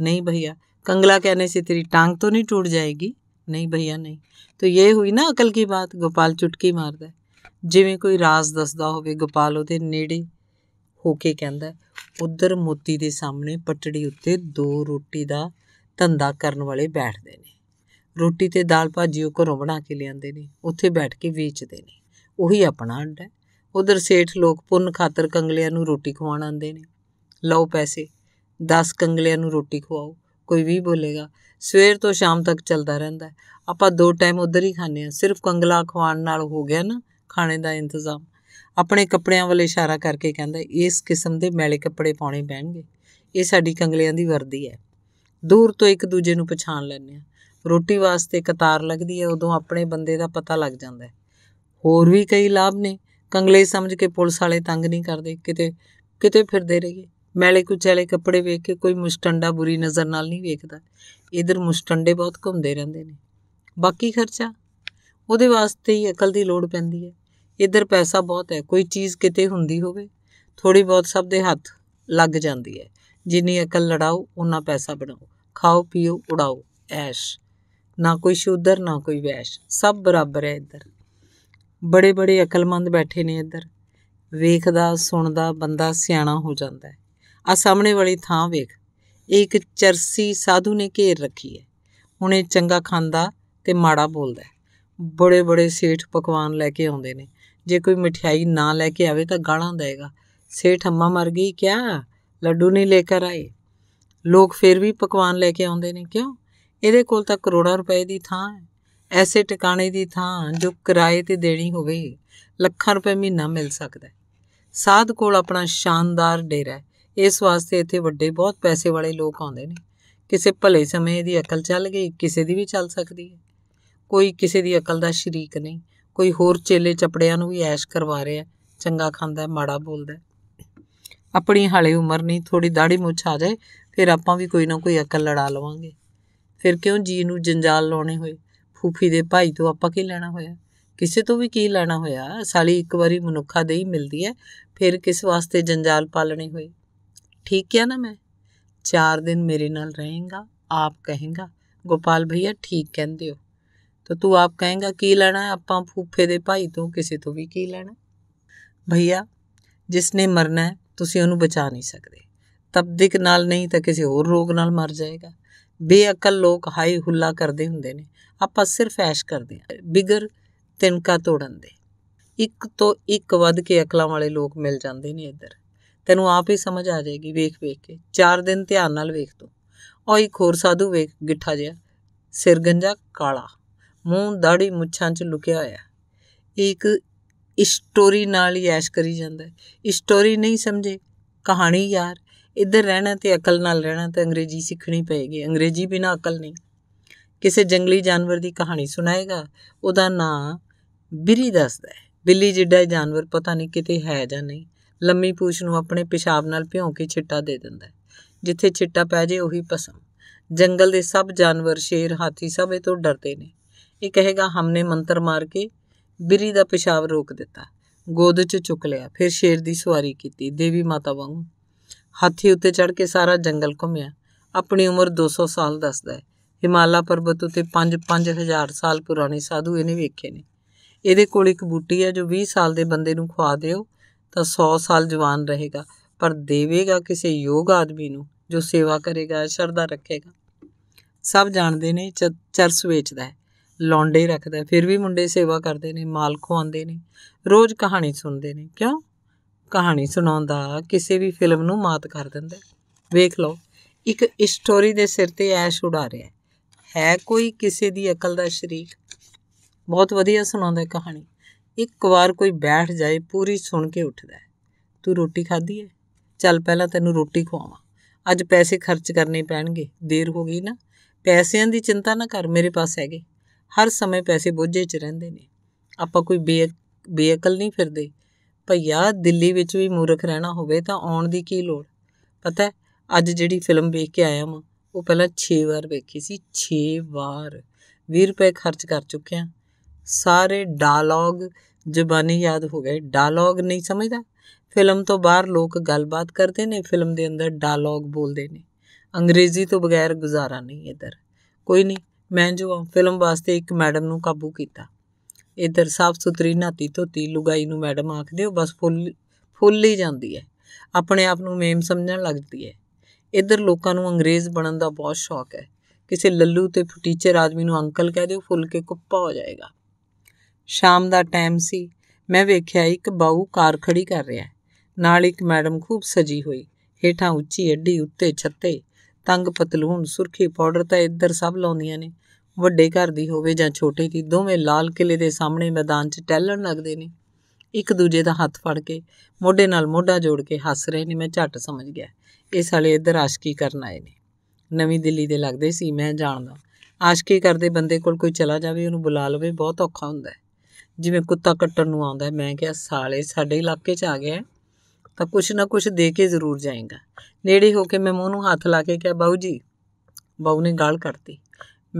Speaker 1: ਨਹੀਂ ਭਈਆ ਕੰਗਲਾ ਕਹਨੇ ਸੇ ਤੇਰੀ ਟਾਂਗ ਤੋਂ ਨਹੀਂ ਟੁੱਟ ਜਾਏਗੀ ਨਹੀਂ ਭਈਆ ਨਹੀਂ ਤੋਂ ਇਹ ਹੋਈ ਨਾ ਅਕਲ ਕੀ ਬਾਤ ਗੋਪਾਲ ਚੁਟਕੀ ਮਾਰਦਾ ਜਿਵੇਂ ਕੋਈ ਰਾਜ਼ ਦੱਸਦਾ ਹੋਵੇ ਗੋਪਾਲ ਉਹਦੇ ਨੇੜੇ ਹੋ ਕੇ ਕਹਿੰਦਾ ਉਧਰ ਮੋਤੀ ਦੇ ਸਾਹਮਣੇ ਪਟੜੀ ਉੱਤੇ ਦੋ ਰੋਟੀ ਦਾ ਧੰਦਾ ਕਰਨ ਵਾਲੇ ਬੈਠਦੇ ਨੇ ਰੋਟੀ ਤੇ ਦਾਲ ਭਾਜੀ ਉਹ ਘਰੋਂ ਬਣਾ ਕੇ ਲਿਆਉਂਦੇ ਨੇ ਉੱਥੇ ਬੈਠ ਕੇ ਵੇਚਦੇ ਨੇ ਉਹੀ ਆਪਣਾ ਅੱਡ ਹੈ ਉਧਰ ਸੇਠ ਲੋਕ ਪੁੰਨ ਖਾਤਰ ਕੰਗਲਿਆਂ ਨੂੰ ਰੋਟੀ ਖਵਾਉਣ ਆਉਂਦੇ ਨੇ ਲਓ ਪੈਸੇ 10 ਕੰਗਲਿਆਂ ਨੂੰ ਰੋਟੀ ਖਵਾਓ ਕੋਈ ਵੀ ਬੋਲੇਗਾ ਸਵੇਰ ਤੋਂ ਸ਼ਾਮ ਤੱਕ ਚੱਲਦਾ ਰਹਿੰਦਾ ਆਪਾਂ ਦੋ ਟਾਈਮ ਉਧਰ ਹੀ ਖਾਂਦੇ ਆ ਸਿਰਫ ਕੰਗਲਾ ਖਵਾਣ ਨਾਲ ਹੋ ਗਿਆ ਨਾ ਖਾਣੇ ਦਾ ਇੰਤਜ਼ਾਮ ਆਪਣੇ ਕੱਪੜਿਆਂ ਵੱਲ ਇਸ਼ਾਰਾ ਕਰਕੇ ਕਹਿੰਦਾ ਇਸ ਕਿਸਮ ਦੇ ਮੈਲੇ ਕੱਪੜੇ ਪਾਉਣੇ ਪੈਣਗੇ ਇਹ ਸਾਡੀ ਕੰਗਲਿਆਂ ਦੀ ਵਰਦੀ ਹੈ ਦੂਰ ਤੋਂ ਇੱਕ ਦੂਜੇ ਨੂੰ ਪਛਾਣ ਲੈਂਦੇ ਆ ਰੋਟੀ ਵਾਸਤੇ ਕਤਾਰ ਲੱਗਦੀ ਹੈ ਉਦੋਂ ਆਪਣੇ ਬੰਦੇ ਦਾ ਪਤਾ ਲੱਗ ਜਾਂਦਾ ਹੈ ਹੋਰ ਵੀ ਕਈ ਲਾਭ ਨੇ ਕੰਗਲੇ ਸਮਝ ਕੇ ਪੁਲਿਸ ਵਾਲੇ ਤੰਗ ਨਹੀਂ ਕਰਦੇ ਕਿਤੇ ਕਿਤੇ ਫਿਰਦੇ ਰਹੀਏ ਮੈਲੇ ਕੁਚੈਲੇ ਕੱਪੜੇ ਵੇਖ ਕੇ ਕੋਈ ਮੁਸਟੰਡਾ ਬੁਰੀ ਨਜ਼ਰ ਨਾਲ ਨਹੀਂ ਵੇਖਦਾ ਇਧਰ ਮੁਸਟੰਡੇ ਬਹੁਤ ਘੁੰਮਦੇ ਰਹਿੰਦੇ ਨੇ ਬਾਕੀ ਖਰਚਾ ਉਹਦੇ ਵਾਸਤੇ ਹੀ ਅਕਲ ਦੀ ਲੋੜ ਪੈਂਦੀ ਹੈ ਇਧਰ ਪੈਸਾ ਬਹੁਤ ਹੈ ਕੋਈ ਚੀਜ਼ ਕਿਤੇ ਹੁੰਦੀ ਹੋਵੇ ਥੋੜੀ ਬਹੁਤ ਸਭ ਦੇ ਹੱਥ ਲੱਗ ਜਾਂਦੀ ਹੈ ਜਿੰਨੀ ਅਕਲ ਲੜਾਓ ਉਨਾ ਪੈਸਾ ਬਣਾਓ ਖਾਓ ਪੀਓ ਉਡਾਓ ਐਸ਼ ਨਾ ਕੋਈ ਸ਼ੂਦਰ ਨਾ ਕੋਈ ਵੈਸ਼ ਸਭ ਬਰਾਬਰ ਹੈ ਇੱਧਰ ਬੜੇ ਬੜੇ ਅਕਲਮੰਦ ਬੈਠੇ ਨੇ ਇੱਧਰ ਵੇਖਦਾ ਸੁਣਦਾ ਬੰਦਾ ਸਿਆਣਾ ਹੋ ਜਾਂਦਾ ਹੈ ਆ ਸਾਹਮਣੇ ਵਾਲੀ ਥਾਂ ਵੇਖ ਇੱਕ ਚਰਸੀ ਸਾਧੂ ਨੇ ਘੇਰ ਰੱਖੀ ਹੈ ਹੁਣ ਇਹ ਚੰਗਾ ਖਾਂਦਾ ਤੇ ਮਾੜਾ ਬੋਲਦਾ ਬੜੇ ਬੜੇ ਸੇਠ ਪਕਵਾਨ ਲੈ ਕੇ ਆਉਂਦੇ ਨੇ ਜੇ ਕੋਈ ਮਠਿਆਈ ਨਾ ਲੈ ਕੇ ਆਵੇ ਤਾਂ ਗਾਲਾਂ ਦੇਗਾ ਸੇਠ ਅੰਮਾ ਮਰ ਗਈ ਕਿਆ ਲੱਡੂ ਨਹੀਂ ਲੈ ਕੇ ਆਏ ਲੋਕ ਫੇਰ ਵੀ ਪਕਵਾਨ ਲੈ ਕੇ ਆਉਂਦੇ ਨੇ ਕਿਉਂ ਇਹਦੇ ਕੋਲ ਤਾਂ ਕਰੋੜਾਂ ਰੁਪਏ ਦੀ ਥਾਂ ਹੈ ਐਸੇ ਟਿਕਾਣੇ ਦੀ ਥਾਂ ਜੋ ਕਿਰਾਏ ਤੇ ਦੇਣੀ ਹੋਵੇ ਲੱਖਾਂ ਰੁਪਏ ਮਹੀਨਾ ਮਿਲ ਸਕਦਾ ਸਾਧ ਕੋਲ ਆਪਣਾ ਸ਼ਾਨਦਾਰ ਡੇਰਾ ਹੈ ਇਸ ਵਾਸਤੇ ਇੱਥੇ ਵੱਡੇ ਬਹੁਤ ਪੈਸੇ ਵਾਲੇ ਲੋਕ ਆਉਂਦੇ ਨੇ ਕਿਸੇ ਭਲੇ ਸਮੇਂ ਦੀ ਅਕਲ ਚੱਲ ਗਈ ਕਿਸੇ ਦੀ ਵੀ ਚੱਲ ਸਕਦੀ ਹੈ ਕੋਈ ਕਿਸੇ ਦੀ ਅਕਲ ਦਾ ਸ਼ਰੀਕ ਨਹੀਂ ਕੋਈ ਹੋਰ ਚੇਲੇ ਚਪੜਿਆਂ ਨੂੰ ਵੀ ਐਸ਼ ਕਰਵਾ ਰਿਹਾ ਚੰਗਾ ਖਾਂਦਾ ਮਾੜਾ ਬੋਲਦਾ ਆਪਣੀ ਹਾਲੇ ਉਮਰ ਨਹੀਂ ਥੋੜੀ ਦਾੜੀ ਮੁੱਛ ਆ ਜਾਏ ਫਿਰ ਆਪਾਂ ਵੀ ਕੋਈ ਨਾ ਕੋਈ ਅਕਲ ਲੜਾ ਲਵਾਂਗੇ ਫਿਰ ਕਿਉਂ ਜੀ ਨੂੰ ਜੰਜਾਲ ਲਾਉਣੇ ਹੋਏ ਫੂਫੀ ਦੇ ਭਾਈ ਤੋਂ ਆਪਾਂ ਕੀ ਲੈਣਾ ਹੋਇਆ ਕਿਸੇ ਤੋਂ ਵੀ ਕੀ ਲੈਣਾ ਹੋਇਆ ਸਾਲੀ ਇੱਕ ਵਾਰੀ ਮਨੁੱਖਾ ਦੇ ਹੀ ਮਿਲਦੀ ਹੈ ਫਿਰ ਕਿਸ ਵਾਸਤੇ ਜੰਜਾਲ ਪਾਲਣੇ ਹੋਏ ਠੀਕ ਹੈ ਨਾ ਮੈਂ 4 ਦਿਨ ਮੇਰੇ ਨਾਲ ਰਹੇਗਾ ਆਪ ਕਹੇਗਾ ਗੋਪਾਲ ਭਈਆ ਠੀਕ ਕਹਿੰਦੇ ਹੋ ਤਾਂ ਤੂੰ ਆਪ ਕਹੇਗਾ ਕੀ ਲੈਣਾ ਆਪਾਂ ਫੂਫੇ ਦੇ ਭਾਈ ਤੋਂ ਕਿਸੇ ਤੋਂ ਵੀ ਕੀ ਲੈਣਾ ਭਈਆ ਜਿਸ ਨੇ ਮਰਨਾ ਹੈ ਤੁਸੀਂ ਉਹਨੂੰ ਬਚਾ ਨਹੀਂ ਸਕਦੇ ਤਬਦਿਕ ਨਾਲ ਨਹੀਂ ਤਾਂ ਕਿਸੇ ਹੋਰ ਰੋਗ ਨਾਲ ਮਰ ਜਾਏਗਾ ਬੇਅਕਲ ਲੋਕ ਹਾਈ ਹੁੱਲਾ ਕਰਦੇ ਹੁੰਦੇ ਨੇ ਆਪਾਂ ਸਿਰਫ ਐਸ਼ ਕਰਦੇ ਆ ਬਿਗਰ ਤਿੰਕਾ ਤੋੜਨ ਦੇ ਇੱਕ ਤੋਂ ਇੱਕ ਵੱਧ ਕੇ ਅਕਲਾਂ ਵਾਲੇ ਲੋਕ ਮਿਲ ਜਾਂਦੇ ਨੇ ਇੱਧਰ ਤੈਨੂੰ ਆਪ ਹੀ ਸਮਝ ਆ ਜਾਏਗੀ ਵੇਖ ਵੇਖ ਕੇ ਚਾਰ ਦਿਨ ਧਿਆਨ ਨਾਲ ਵੇਖ ਤੂੰ ਔਰ ਇੱਕ ਹੋਰ ਸਾਧੂ ਵੇਖ ਗਿੱਠਾ ਜਿਹਾ ਸਿਰ ਗੰਜਾ ਕਾਲਾ ਮੂੰਹ ਦਾੜੀ ਮੁੱਛਾਂ 'ਚ ਲੁਕਿਆ ਹੋਇਆ ਇੱਕ ਸਟੋਰੀ ਨਾਲ ਹੀ ਐਸ਼ ਕਰੀ ਜਾਂਦਾ ਹੈ ਸਟੋਰੀ ਨਹੀਂ ਸਮਝੇ ਕਹਾਣੀ ਯਾਰ ਇੱਧਰ ਰਹਿਣਾ ਤੇ ਅਕਲ ਨਾਲ ਰਹਿਣਾ ਤੇ ਅੰਗਰੇਜ਼ੀ ਸਿੱਖਣੀ ਪਏਗੀ ਅੰਗਰੇਜ਼ੀ ਬਿਨਾ ਅਕਲ ਨਹੀਂ ਕਿਸੇ ਜੰਗਲੀ ਜਾਨਵਰ ਦੀ ਕਹਾਣੀ ਸੁਣਾਏਗਾ ਉਹਦਾ ਨਾਂ ਬਿਰੀ ਦੱਸਦਾ ਹੈ ਬਿੱਲੀ ਜਿੱਡਾ ਜਾਨਵਰ ਪਤਾ ਨਹੀਂ ਕਿਤੇ ਹੈ ਜਾਂ ਨਹੀਂ ਲੰਮੀ ਪੂਛ ਨੂੰ ਆਪਣੇ ਪਿਸ਼ਾਬ ਨਾਲ ਭਿਉਂ ਕੇ ਛਿੱਟਾ ਦੇ ਦਿੰਦਾ ਹੈ ਜਿੱਥੇ ਛਿੱਟਾ ਪੈ ਜੇ ਉਹੀ ਪਸਮ ਜੰਗਲ ਦੇ ਸਭ ਜਾਨਵਰ ਸ਼ੇਰ ਹਾਥੀ ਸਭ ਇਹ ਤੋਂ ਡਰਦੇ ਨੇ ਇਹ ਕਹੇਗਾ ਹਮਨੇ ਮੰਤਰ ਮਾਰ ਕੇ ਬਿਰੀ ਦਾ ਪਿਸ਼ਾਬ ਰੋਕ ਦਿੱਤਾ ਗੋਦ 'ਚ ਚੁੱਕ ਲਿਆ ਫਿਰ ਸ਼ੇਰ ਦੀ ਸਵਾਰੀ ਕੀਤੀ ਦੇਵੀ ਮਾਤਾ ਵਾਂਗ ਹਾਥੀ ਉੱਤੇ ਚੜ ਕੇ ਸਾਰਾ ਜੰਗਲ ਘੁੰਮਿਆ ਆਪਣੀ ਉਮਰ 200 ਸਾਲ ਦੱਸਦਾ ਹੈ ਹਿਮਾਲਾ ਪਰਬਤ ਉਤੇ 5-5000 ਸਾਲ ਪੁਰਾਣੇ ਸਾਧੂ ਇਹਨੇ ਵੇਖੇ ਨੇ ਇਹਦੇ ਕੋਲ ਇੱਕ ਬੂਟੀ ਹੈ ਜੋ 20 ਸਾਲ ਦੇ ਬੰਦੇ ਨੂੰ ਖਵਾ ਦਿਓ ਤਾਂ 100 ਸਾਲ ਜਵਾਨ ਰਹੇਗਾ ਪਰ ਦੇਵੇਗਾ ਕਿਸੇ ਯੋਗ ਆਦਮੀ ਨੂੰ ਜੋ ਸੇਵਾ ਕਰੇਗਾ ਸ਼ਰਧਾ ਰੱਖੇਗਾ ਸਭ ਜਾਣਦੇ ਨੇ ਚਰਸ ਵੇਚਦਾ ਹੈ ਲੌਂਡੇ ਰੱਖਦਾ ਫਿਰ ਵੀ ਮੁੰਡੇ ਸੇਵਾ ਕਰਦੇ ਨੇ ਮਾਲ ਖਵਾਉਂਦੇ ਨੇ ਰੋਜ਼ ਕਹਾਣੀ ਸੁਣਦੇ ਨੇ ਕਿਉਂ ਕਹਾਣੀ ਸੁਣਾਉਂਦਾ ਕਿਸੇ ਵੀ ਫਿਲਮ ਨੂੰ ਮਾਤ ਕਰ ਦਿੰਦਾ ਵੇਖ ਲਓ ਇੱਕ ਸਟੋਰੀ ਦੇ ਸਿਰ ਤੇ ਐਸ਼ ਉਡਾ ਰਿਹਾ ਹੈ ਹੈ ਕੋਈ ਕਿਸੇ ਦੀ ਅਕਲ ਦਾ ਸ਼ਰੀਕ ਬਹੁਤ ਵਧੀਆ ਸੁਣਾਉਂਦਾ ਕਹਾਣੀ ਇੱਕ ਵਾਰ ਕੋਈ ਬੈਠ ਜਾਏ ਪੂਰੀ ਸੁਣ ਕੇ ਉੱਠਦਾ ਤੂੰ ਰੋਟੀ ਖਾਧੀ ਹੈ ਚੱਲ ਪਹਿਲਾਂ ਤੈਨੂੰ ਰੋਟੀ ਖਵਾਵਾਂ ਅੱਜ ਪੈਸੇ ਖਰਚ ਕਰਨੇ ਪੈਣਗੇ ਦੇਰ ਹੋ ਗਈ ਨਾ ਪੈਸਿਆਂ ਦੀ ਚਿੰਤਾ ਨਾ ਕਰ ਮੇਰੇ ਪਾਸ ਹੈਗੇ ਹਰ ਸਮੇਂ ਪੈਸੇ ਬੋਝੇ 'ਚ ਰਹਿੰਦੇ ਨੇ ਆਪਾਂ ਕੋਈ ਬੇਅਕਲ ਨਹੀਂ ਫਿਰਦੇ ਭਈਆ ਦਿੱਲੀ ਵਿੱਚ ਵੀ ਮੂਰਖ ਰਹਿਣਾ ਹੋਵੇ ਤਾਂ ਆਉਣ ਦੀ ਕੀ ਲੋੜ ਪਤਾ ਹੈ ਅੱਜ ਜਿਹੜੀ ਫਿਲਮ ਵੇਖ ਕੇ ਆਇਆ ਮੈਂ ਉਹ ਪਹਿਲਾਂ 6 ਵਾਰ ਵੇਖੀ ਸੀ 6 ਵਾਰ 20 ਰੁਪਏ ਖਰਚ ਕਰ ਚੁੱਕੇ ਆ ਸਾਰੇ ਡਾਇਲੌਗ ਜ਼ਬਾਨੀ ਯਾਦ ਹੋ ਗਏ ਡਾਇਲੌਗ ਨਹੀਂ ਸਮਝਦਾ ਫਿਲਮ ਤੋਂ ਬਾਹਰ ਲੋਕ ਗੱਲਬਾਤ ਕਰਦੇ ਨੇ ਫਿਲਮ ਦੇ ਅੰਦਰ ਡਾਇਲੌਗ ਬੋਲਦੇ ਨੇ ਅੰਗਰੇਜ਼ੀ ਤੋਂ ਬਗੈਰ ਗੁਜ਼ਾਰਾ ਨਹੀਂ ਇਧਰ ਕੋਈ ਨਹੀਂ ਮੈਂ ਜੋ ਫਿਲਮ ਵਾਸਤੇ ਇੱਕ ਮੈਡਮ ਨੂੰ ਕਾਬੂ ਕੀਤਾ ਇਧਰ ਸਾਫ ਸੁਥਰੀ ਨਾਤੀ ਧੋਤੀ ਲੁਗਾਈ ਨੂੰ ਮੈਡਮ ਆਖਦੇ ਹੋ ਬਸ ਫੁੱਲ ਫੁੱਲ ਹੀ ਜਾਂਦੀ ਹੈ ਆਪਣੇ ਆਪ ਨੂੰ ਮੇਮ ਸਮਝਣ ਲੱਗਦੀ ਹੈ ਇਧਰ ਲੋਕਾਂ ਨੂੰ ਅੰਗਰੇਜ਼ ਬਣਨ ਦਾ ਬਹੁਤ ਸ਼ੌਕ ਹੈ ਕਿਸੇ ਲੱਲੂ ਤੇ ਫਟੀਚਰ ਆਦਮੀ ਨੂੰ ਅੰਕਲ ਕਹਿ ਦਿਓ ਫੁੱਲ ਕੇ ਕੁੱਪਾ ਹੋ ਜਾਏਗਾ ਸ਼ਾਮ ਦਾ ਟਾਈਮ ਸੀ ਮੈਂ ਵੇਖਿਆ ਇੱਕ ਬਾਉ ਕਾਰ ਖੜੀ ਕਰ ਰਿਹਾ ਨਾਲ ਇੱਕ ਮੈਡਮ ਖੂਬ ਸਜੀ ਹੋਈ ਹੇਠਾਂ ਉੱਚੀ ਅੱਡੀ ਉੱਤੇ ਛੱਤੇ ਤੰਗ ਪਤਲੂਨ ਸੁਰਖੀ ਪਾਊਡਰ ਤਾਂ ਇੱਧਰ ਸਭ ਲਾਉਂਦੀਆਂ ਨੇ ਵੱਡੇ ਘਰ ਦੀ ਹੋਵੇ ਜਾਂ ਛੋਟੇ ਦੀ ਦੋਵੇਂ ਲਾਲ ਕਿਲੇ ਦੇ ਸਾਹਮਣੇ ਮੈਦਾਨ 'ਚ ਟਹਿਲਣ ਲੱਗਦੇ ਨੇ ਇੱਕ ਦੂਜੇ ਦਾ ਹੱਥ ਫੜ ਕੇ ਮੋਢੇ ਨਾਲ ਮੋਢਾ ਜੋੜ ਕੇ ਹੱਸ ਰਹੇ ਨੇ ਮੈਂ ਝੱਟ ਸਮਝ ਗਿਆ ਇਹ ਸਾਲੇ ਇੱਧਰ ਆਸ਼ਕੀ ਕਰਨ ਆਏ ਨੇ ਨਵੀਂ ਦਿੱਲੀ ਦੇ ਲੱਗਦੇ ਸੀ ਮੈਂ ਜਾਣਦਾ ਆਸ਼ਕੀ ਕਰਦੇ ਬੰਦੇ ਕੋਲ ਕੋਈ ਚਲਾ ਜਾਵੇ ਉਹਨੂੰ ਬੁਲਾ ਲਵੇ ਬਹੁਤ ਔਖਾ ਹੁੰਦਾ ਹੈ ਜਿਵੇਂ ਕੁੱਤਾ ਕੱਟਣ ਨੂੰ ਆਉਂਦਾ ਮੈਂ ਕਿਹਾ ਸਾਲੇ ਸਾਡੇ ਇਲਾਕੇ 'ਚ ਆ ਗਿਆ ਤਾਂ ਕੁਛ ਨਾ ਕੁਛ ਦੇ ਕੇ ਜ਼ਰੂਰ ਜਾਏਗਾ ਨੇੜੇ ਹੋ ਕੇ ਮੈਂ ਮੂੰਹ ਨੂੰ ਹੱਥ ਲਾ ਕੇ ਕਿਹਾ ਬਾਊ ਜੀ ਬਾਊ ਨੇ ਗਾਲ ਕੱਢਤੀ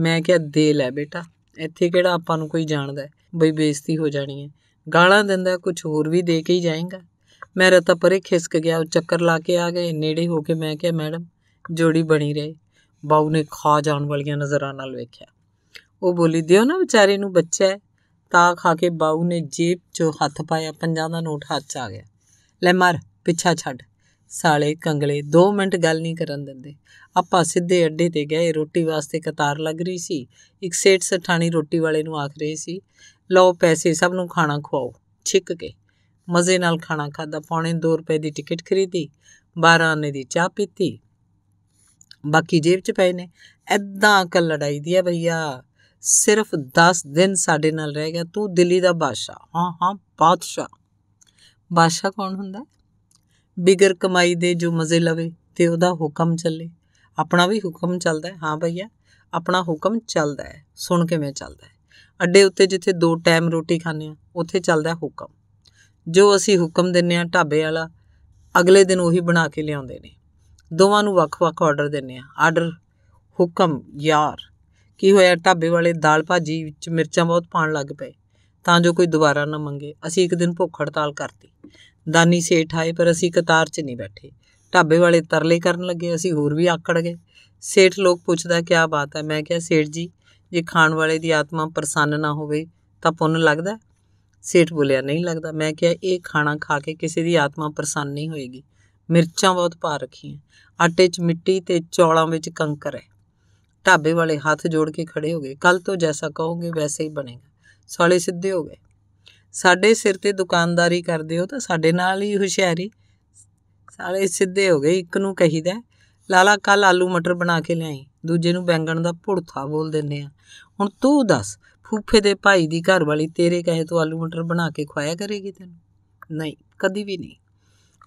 Speaker 1: ਮੈਂ ਕਿਹਾ ਦੇ ਲੈ ਬੇਟਾ ਇੱਥੇ ਕਿਹੜਾ ਆਪਾਂ ਨੂੰ ਕੋਈ ਜਾਣਦਾ ਬਈ ਬੇਇੱਜ਼ਤੀ ਹੋ ਜਾਣੀ ਹੈ ਗਾਲਾਂ ਦਿੰਦਾ ਕੁਝ ਹੋਰ ਵੀ ਦੇ ਕੇ ਹੀ ਜਾਏਗਾ ਮੈਂ ਰਤਾ ਪਰੇ ਖਿਸਕ ਗਿਆ ਉਹ ਚੱਕਰ ਲਾ ਕੇ ਆ ਗਏ ਨੇੜੇ ਹੋ ਕੇ ਮੈਂ ਕਿਹਾ ਮੈਡਮ ਜੋੜੀ ਬਣੀ ਰਹੇ ਬਾਉ ਨੇ ਖਾ ਜਾਣ ਵਾਲੀਆਂ ਨਜ਼ਰਾਂ ਨਾਲ ਵੇਖਿਆ ਉਹ ਬੋਲੀ ਦਿਓ ਨਾ ਵਿਚਾਰੇ ਨੂੰ ਬੱਚਾ ਹੈ ਤਾਂ ਖਾ ਕੇ ਬਾਉ ਨੇ ਜੇਬ 'ਚ ਹੱਥ ਪਾਇਆ ਪੰਜਾਂ ਦਾ ਨੋਟ ਹੱਥ 'ਚ ਆ ਗਿਆ ਲੈ ਮਰ ਪਿੱਛਾ ਛੱਡ ਸਾਲੇ ਕੰਗਲੇ 2 ਮਿੰਟ ਗੱਲ ਨਹੀਂ ਕਰਨ ਦਿੰਦੇ ਆਪਾਂ ਸਿੱਧੇ ਅੱਡੇ ਤੇ ਗਏ ਰੋਟੀ ਵਾਸਤੇ ਕਤਾਰ ਲੱਗ ਰਹੀ ਸੀ ਇੱਕ ਸੇਠ ਸਠਾਣੀ ਰੋਟੀ ਵਾਲੇ ਨੂੰ ਆਖ ਰਹੇ ਸੀ ਲਓ ਪੈਸੇ ਸਭ ਨੂੰ ਖਾਣਾ ਖਵਾਓ ਛਿੱਕ ਕੇ ਮਜ਼ੇ ਨਾਲ ਖਾਣਾ ਖਾਦਾ ਪੌਣੇ 2 ਰੁਪਏ ਦੀ ਟਿਕਟ ਖਰੀਦੀ 12 ਆਨੇ ਦੀ ਚਾਹ ਪੀਤੀ ਬਾਕੀ ਜੇਬ 'ਚ ਪਏ ਨੇ ਐਦਾਂ ਅਕਲ ਲੜਾਈ ਦੀ ਆ ਭਈਆ ਸਿਰਫ 10 ਦਿਨ ਸਾਡੇ ਨਾਲ ਰਹਿ ਗਿਆ ਤੂੰ ਦਿੱਲੀ ਦਾ ਬਾਦਸ਼ਾਹ ਹਾਂ ਹਾਂ ਬਾਦਸ਼ਾਹ ਬਾਦਸ਼ਾਹ ਕੌਣ ਹੁੰਦਾ ਬਿਗਰ ਕਮਾਈ ਦੇ ਜੋ ਮਜ਼ੇ ਲਵੇ ਤੇ ਉਹਦਾ ਹੁਕਮ ਚੱਲੇ ਆਪਣਾ ਵੀ ਹੁਕਮ ਚੱਲਦਾ ਹੈ ਹਾਂ ਭਈਆ ਆਪਣਾ ਹੁਕਮ ਚੱਲਦਾ ਹੈ ਸੁਣ ਕੇ ਮੈਂ ਚੱਲਦਾ ਹੈ ਅੱਡੇ ਉੱਤੇ ਜਿੱਥੇ ਦੋ ਟਾਈਮ ਰੋਟੀ ਖਾਂਦੇ ਆ ਉੱਥੇ ਚੱਲਦਾ ਹੁਕਮ ਜੋ ਅਸੀਂ ਹੁਕਮ ਦਿੰਨੇ ਆ ਢਾਬੇ ਵਾਲਾ ਅਗਲੇ ਦਿਨ ਉਹੀ ਬਣਾ ਕੇ ਲਿਆਉਂਦੇ ਨੇ ਦੋਵਾਂ ਨੂੰ ਵੱਖ-ਵੱਖ ਆਰਡਰ ਦਿੰਨੇ ਆ ਆਰਡਰ ਹੁਕਮ ਯਾਰ ਕੀ ਹੋਇਆ ਢਾਬੇ ਵਾਲੇ ਦਾਲ ਭਾਜੀ ਵਿੱਚ ਮਿਰਚਾਂ ਬਹੁਤ ਪਾਣ ਲੱਗ ਪਏ ਤਾਂ ਜੋ ਕੋਈ ਦੁਬਾਰਾ ਨਾ ਮੰਗੇ ਅਸੀਂ ਇੱਕ ਦਿਨ ਭੁੱਖ ਹੜਤਾਲ ਕਰਤੀ ਦਾਨੀ ਸੇਠ ਆਏ ਪਰ ਅਸੀਂ ਕਤਾਰ 'ਚ ਨਹੀਂ ਬੈਠੇ ਢਾਬੇ ਵਾਲੇ ਤਰਲੇ ਕਰਨ ਲੱਗੇ ਅਸੀਂ ਹੋਰ ਵੀ ਆਕੜ ਗਏ ਸੇਠ ਲੋਕ ਪੁੱਛਦਾ ਕੀ ਬਾਤ ਹੈ ਮੈਂ ਕਿਹਾ ਸੇਠ ਜੀ ਜੇ ਖਾਣ ਵਾਲੇ ਦੀ ਆਤਮਾ ਪ੍ਰਸੰਨ ਨਾ ਹੋਵੇ ਤਾਂ ਪੁੰਨ ਲੱਗਦਾ ਸੇਠ ਬੋਲਿਆ ਨਹੀਂ ਲੱਗਦਾ ਮੈਂ ਕਿਹਾ ਇਹ ਖਾਣਾ ਖਾ ਕੇ ਕਿਸੇ ਦੀ ਆਤਮਾ ਪ੍ਰਸੰਨ ਨਹੀਂ ਹੋਏਗੀ ਮਿਰਚਾਂ ਬਹੁਤ ਪਾ ਰੱਖੀਆਂ ਆਟੇ 'ਚ ਮਿੱਟੀ ਤੇ ਚੌਲਾਂ ਵਿੱਚ ਕੰਕਰ ਹੈ ਢਾਬੇ ਵਾਲੇ ਹੱਥ ਜੋੜ ਕੇ ਖੜੇ ਹੋ ਗਏ ਕੱਲ ਤੋਂ ਜੈਸਾ ਕਹੋਗੇ ਵੈਸੇ ਹੀ ਬਣੇਗਾ ਸਾਲੇ ਸਿੱਧੇ ਹੋ ਗਏ ਸਾਡੇ ਸਿਰ ਤੇ ਦੁਕਾਨਦਾਰੀ ਕਰਦੇ ਹੋ ਤਾਂ ਸਾਡੇ ਨਾਲ ਹੀ ਹੁਸ਼ਿਆਰੀ ਸਾਰੇ ਸਿੱਧੇ ਹੋ ਗਏ ਇੱਕ ਨੂੰ ਕਹੀਦਾ ਲਾਲਾ ਕੱਲ ਆਲੂ ਮਟਰ ਬਣਾ ਕੇ ਲਿਆਈ ਦੂਜੇ ਨੂੰ ਬੈਂਗਣ ਦਾ ਭੁਰਥਾ ਬੋਲ ਦਿੰਦੇ ਆ ਹੁਣ ਤੂੰ ਦੱਸ ਫੂਫੇ ਦੇ ਭਾਈ ਦੀ ਘਰ ਵਾਲੀ ਤੇਰੇ ਕਹੇ ਤੋਂ ਆਲੂ ਮਟਰ ਬਣਾ ਕੇ ਖਵਾਇਆ ਕਰੇਗੀ ਤੈਨੂੰ ਨਹੀਂ ਕਦੀ ਵੀ ਨਹੀਂ